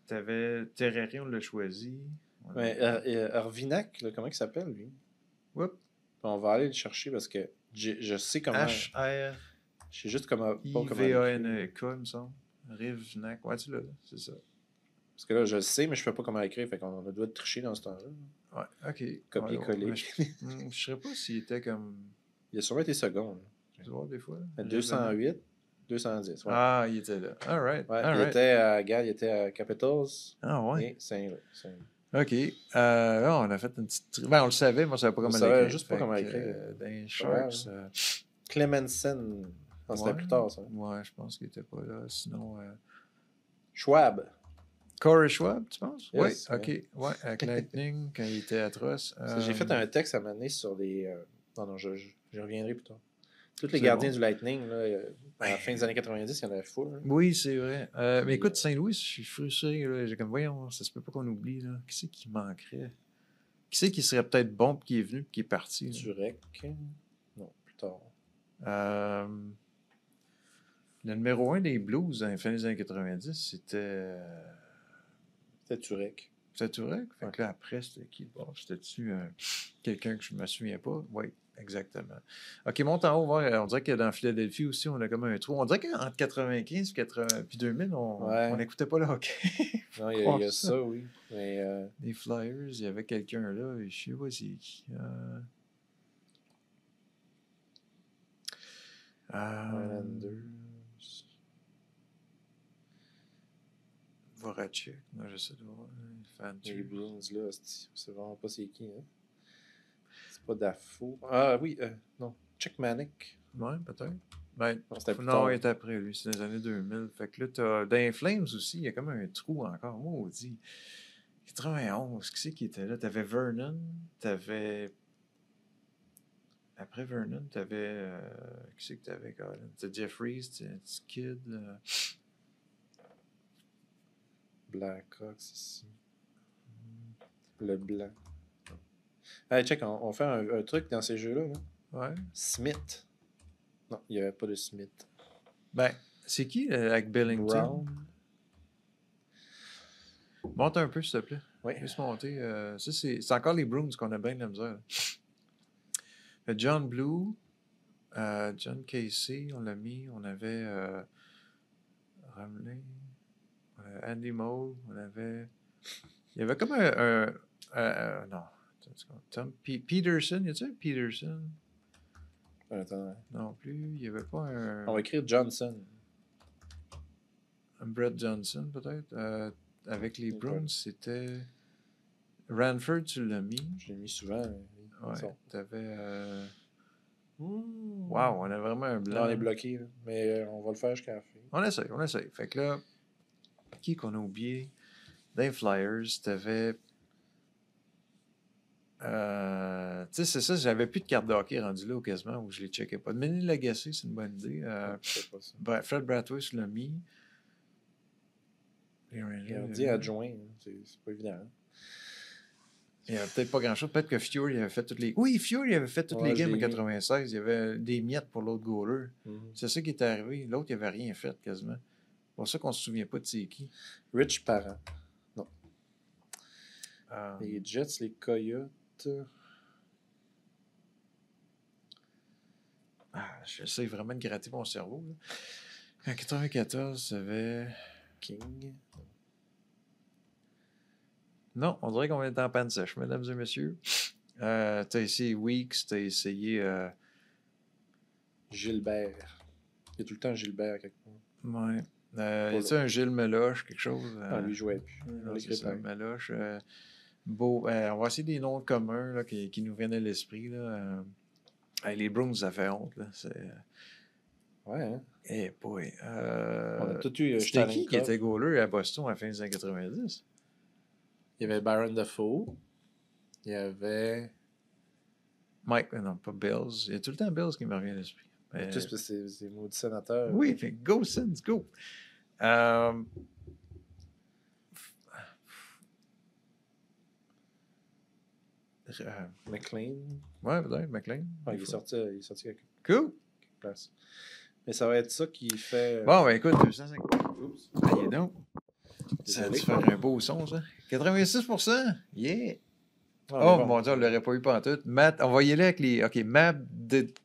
Tu avais Terreri, on l'a choisi. Ouais, Arvinac, euh, euh, comment il s'appelle, lui On va aller le chercher parce que je sais comment. H-R. Je sais juste comment. I-V-A-N-E-K, il me semble. Rivnac. Ouais, tu là? c'est ça. Parce que là, je le sais, mais je ne sais pas comment écrire. Fait qu'on a doit tricher dans ce temps-là. Ouais, ok. Copier-coller. je ne sais pas s'il était comme. Il a sûrement été second. Tu vois, des fois. 208. 210. Ah, il était là. All right. il, Était à, regarde, il était à Capitals. Ah, ouais. Et Saint-Louis. OK. Euh, on a fait une petite. Ben, on le savait, moi, je savais pas comment l'écrire. juste pas comment l'écrire. Euh, dans Sharks. Euh. Ouais. C'était plus tard, ça. Ouais, je pense qu'il était pas là. Sinon. Euh. Schwab. Corey Schwab, tu penses? oui, ok. Ouais, avec Lightning, quand il était atroce. J'ai fait euh. un texte à mener sur des... non, non, je, je reviendrai plus tard. Tous les gardiens du Lightning, là, euh, à la fin des années 90, il y en avait fou. Hein. Oui, c'est vrai. Euh, mais écoute, euh, Saint-Louis, je suis frustré. J'ai comme, voyons, ça se peut pas qu'on oublie. Là. Qui c'est qui manquerait Qui c'est qui serait peut-être bon, qui est venu, et qui est parti Turek. Non, plus tard. le numéro un des Blues à la fin des années 90, c'était. C'était Turek. C'était Turek. Fait là, après, c'était qui bon, C'était-tu quelqu'un que je me souviens pas Oui. Exactement. OK, monte en haut. Euh, on dirait que dans Philadelphie aussi, on a comme un trou. On dirait qu'entre 95 et 2000, on n'écoutait pas le hockey. non, il y a, ça. oui. Euh, Les Flyers, il y avait quelqu'un là, je sais pas si. qui. Euh... euh Voracek, non, je sais pas. Les Bruins, là, c'est vraiment pas c'est qui, hein? pas Dafoe. Ah oui, euh, non. Chick Manic. Ouais, peut-être. Ben, non, il était après, lui. C'est dans les années 2000. Fait que là, t'as... Dans Flames aussi, il y a comme un trou encore. Maudit. 91, qui c'est qui était là? T'avais Vernon, t'avais... Après Vernon, t'avais... Euh, qui c'est que t'avais, Colin? T'as Jeffries, t'as Kid euh. Black Blackhawks ici. Le Blanc check, on, fait un, truc dans ces jeux-là. Ouais. Smith. Non, il n'y avait pas de Smith. Ben, c'est qui euh, avec Billington? Monte un peu, s'il te plaît. Oui. Juste monter. Euh, ça, c'est, c'est encore les Brooms qu'on a bien de la misère. Euh, John Blue, John Casey, on l'a mis. On avait euh, Ramley, Andy Moe, on avait. Il y avait comme un. un non, Tom Peterson, y a-t-il un Peterson? Non plus, il n'y avait pas un. On va écrire Johnson. Un Brett Johnson, peut-être. Euh, avec les Browns, c'était. Ranford, tu l'as mis. Je l'ai mis souvent. Tu Ouais, t'avais. Euh, wow, on a vraiment un blanc. on est bloqué, mais euh, on va le faire jusqu'à la fin. On essaye, on essaye. Fait que là, qui qu'on a oublié? les Flyers, t'avais euh, tu sais, c'est ça, j'avais plus de carte d'hockey rendu là ou quasiment où je les checkais pas. Mais Lagacé, c'est une bonne idée. Euh, ah, pas ça. Fred Bratwurst l'a mis. dit adjoint, hein. c'est pas évident. Hein. Il n'y avait peut-être pas grand-chose. Peut-être que Fury avait fait toutes les. Oui, Fury avait fait toutes les games en 96. Il y avait des miettes pour l'autre goaler. Mhm. C'est ça qui est arrivé. L'autre, il n'avait rien fait quasiment. C'est pour ça qu'on se souvient pas de c'est qui. Rich Parent. Non. Euh, les Jets, les Coyotes. Ah, j'essaie vraiment de gratter mon cerveau. En 94, ça avait King. Non, on dirait qu'on est en panne sèche, mesdames et messieurs. Euh, t'as essayé Weeks, t'as essayé euh, Gilbert. Il y a tout le temps Gilbert quelque part. Ouais. Euh, y a un Gilles Meloche, quelque chose? Euh? Ah, lui jouait plus. Meloche. Beau. Euh, on va essayer des noms communs là, qui, nous viennent à l'esprit. Euh. les Browns, ça fait honte. Là. C'est... Ouais. Hein? Eh, boy. Euh, on a tout eu. C'était qui qui était gauleux à Boston à la fin des années 90? Il y avait Baron Defoe. Il y avait. Mike, non, pas Bills. Il y a tout le temps Bills qui me revient à l'esprit. Juste parce que c'est, c'est maudit sénateur. Oui, mais go, Sins, go. Euh, McLean. Ouais, peut-être, McLean. Ah, il, est sorti, il, est sorti, cool. place. Mais ça va être ça qui fait. Euh, bon, ben écoute, 250. Oups. Allez donc. ça va dû faire un beau son, ça. 86 Yeah! Ah, oh mon dieu, on ne l'aurait pas eu pendant tout. Matt, on va y aller avec les. OK, Matt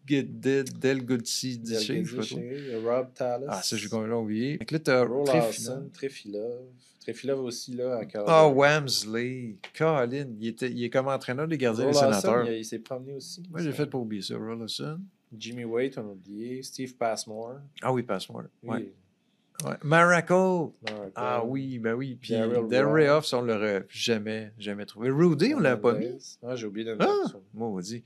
Delgudsi Diché, je sais pas euh, Rob Tallis. Ah, ça, j'ai même oublié. Donc là, t'as Love. Trefilov. Trefilov aussi, là, à Colorado. Ah, Wamsley. Colin, il, était, il est comme entraîneur des gardiens des sénateurs. Il, il s'est promené aussi. Moi, j'ai fait pour oublier ça. Rollison. Jimmy Wade, on a oublié. Steve Passmore. Ah oui, Passmore. Oui. Ouais. Ah oui, ben oui. Puis Derry Offs, on l'aurait jamais, jamais trouvé. Rudy, on l'a pas mis. Ah, j'ai oublié le nom. Ah, maudit.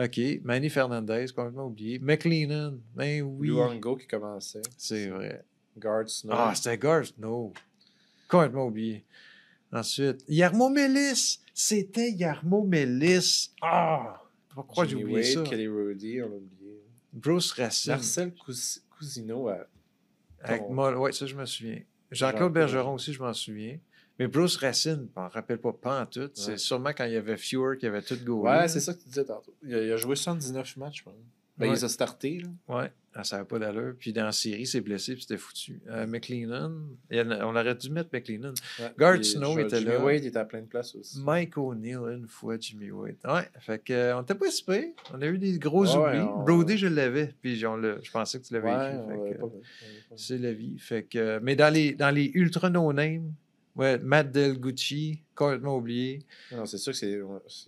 OK. Manny Fernandez, complètement oublié. McLean, ben oui. Luango qui commençait. C'est vrai. Guard Snow. Ah, c'était Guard Snow. Complètement oublié. Ensuite, Yarmo Melis. C'était Yarmo Melis. Ah! Pourquoi j'ai oublié ça? Kelly Rudy, on l'a oublié. Bruce Racine. Marcel Cousineau à oui, ça, je me souviens. Jean-Claude Bergeron aussi, je m'en souviens. Mais Bruce Racine, je ne rappelle pas, pas en tout. C'est sûrement quand il y avait Fuhr qui avait tout goûté. Ouais, c'est ça que tu disais tantôt. Il a, joué 79 matchs, je pense. Ben, il a starté. Là. Ouais. Ah, ça n'a pas d'allure. Puis dans la série, c'est blessé, puis c'était foutu. Euh, on aurait dû mettre McLennan. Guard Snow était là. Jimmy Wade était à plein de aussi. Mike O'Neill, une fois, Jimmy Wade. Ouais, fait que, euh, on n'était pas espéré. On a eu des gros oublis. Brody, je l'avais, puis je pensais que tu l'avais écrit. c'est la vie. Fait que, mais dans les, dans les ultra no-name, Ouais, Matt Del Gucci, complètement oublié. Ah non, c'est sûr que c'est.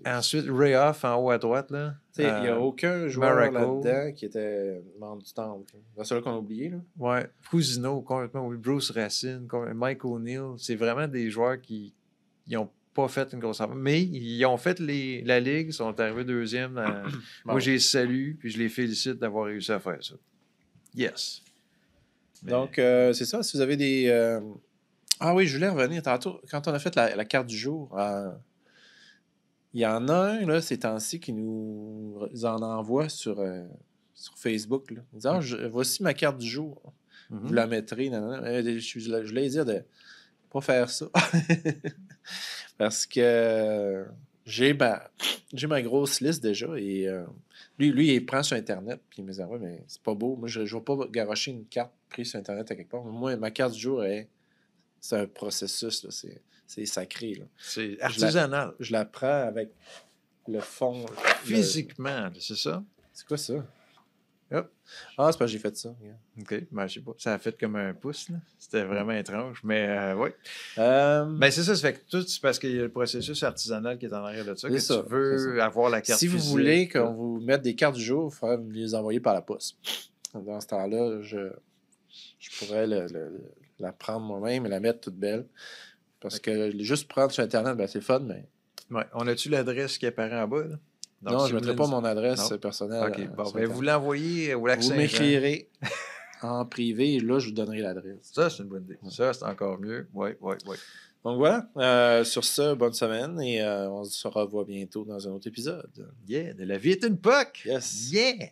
Ensuite, Ray Off en haut à droite. Là. Il n'y a euh, aucun joueur là-dedans qui était membre du temple. C'est celui qu'on a oublié. Là. Ouais. Cousino, complètement oublié. Bruce Racine, Mike O'Neill. C'est vraiment des joueurs qui n'ont pas fait une grosse affaire. Mais ils ont fait la Ligue, ils sont arrivés deuxième. Moi, je les salue puis je les félicite d'avoir réussi à faire ça. Yes. Donc, euh, c'est ça. Si vous avez des. Euh, ah oui, je voulais revenir tantôt. Quand on a fait la, carte du jour, euh, il y en a un, là, ces temps-ci, qui nous en envoie sur, euh, sur Facebook. Là. Il dit ah, mm. Voici ma carte du jour. Mm-hmm. Vous la mettrez. Euh, je, voulais dire de pas faire ça. Parce que j'ai ma, j'ai ma grosse liste déjà et lui, lui, il prend sur Internet puis il me dit ah Oui, mais c'est pas beau. Moi, je ne vais pas garocher une carte prise sur Internet à quelque part. Moi, ma carte du jour est c'est un processus, c'est sacré. C'est artisanal. Je la, prends avec le fond. Physiquement, c'est ça? C'est quoi ça? Ah, c'est pas que j'ai fait ça. OK. Ben, je sais pas. Ça a fait comme un pouce. C'était vraiment étrange. Mais euh, oui. Mais euh, ben, c'est ça. se fait tout, c'est parce qu'il y a le processus artisanal qui est en arrière de ça. Que tu veux avoir la carte Si vous voulez qu'on vous mette des cartes du jour, il faudrait les envoyer par la poste. Dans ce temps-là, je, pourrais le la prendre moi-même et la mettre toute belle. Parce que juste prendre sur Internet, ben, c'est fun, mais. On a-tu l'adresse qui apparaît en bas? non, je ne mettrai pas mon adresse personnelle. OK. Euh, ben, vous l'envoyez euh, au lac Vous m'écrirez en privé et là, je vous donnerai l'adresse. Ça, c'est une bonne idée. Ça, c'est encore mieux. Oui, oui, oui. Donc voilà, euh, sur ce, bonne semaine et on se revoit bientôt dans un autre épisode. Yeah, de la vie est une puck! Yes! Yeah!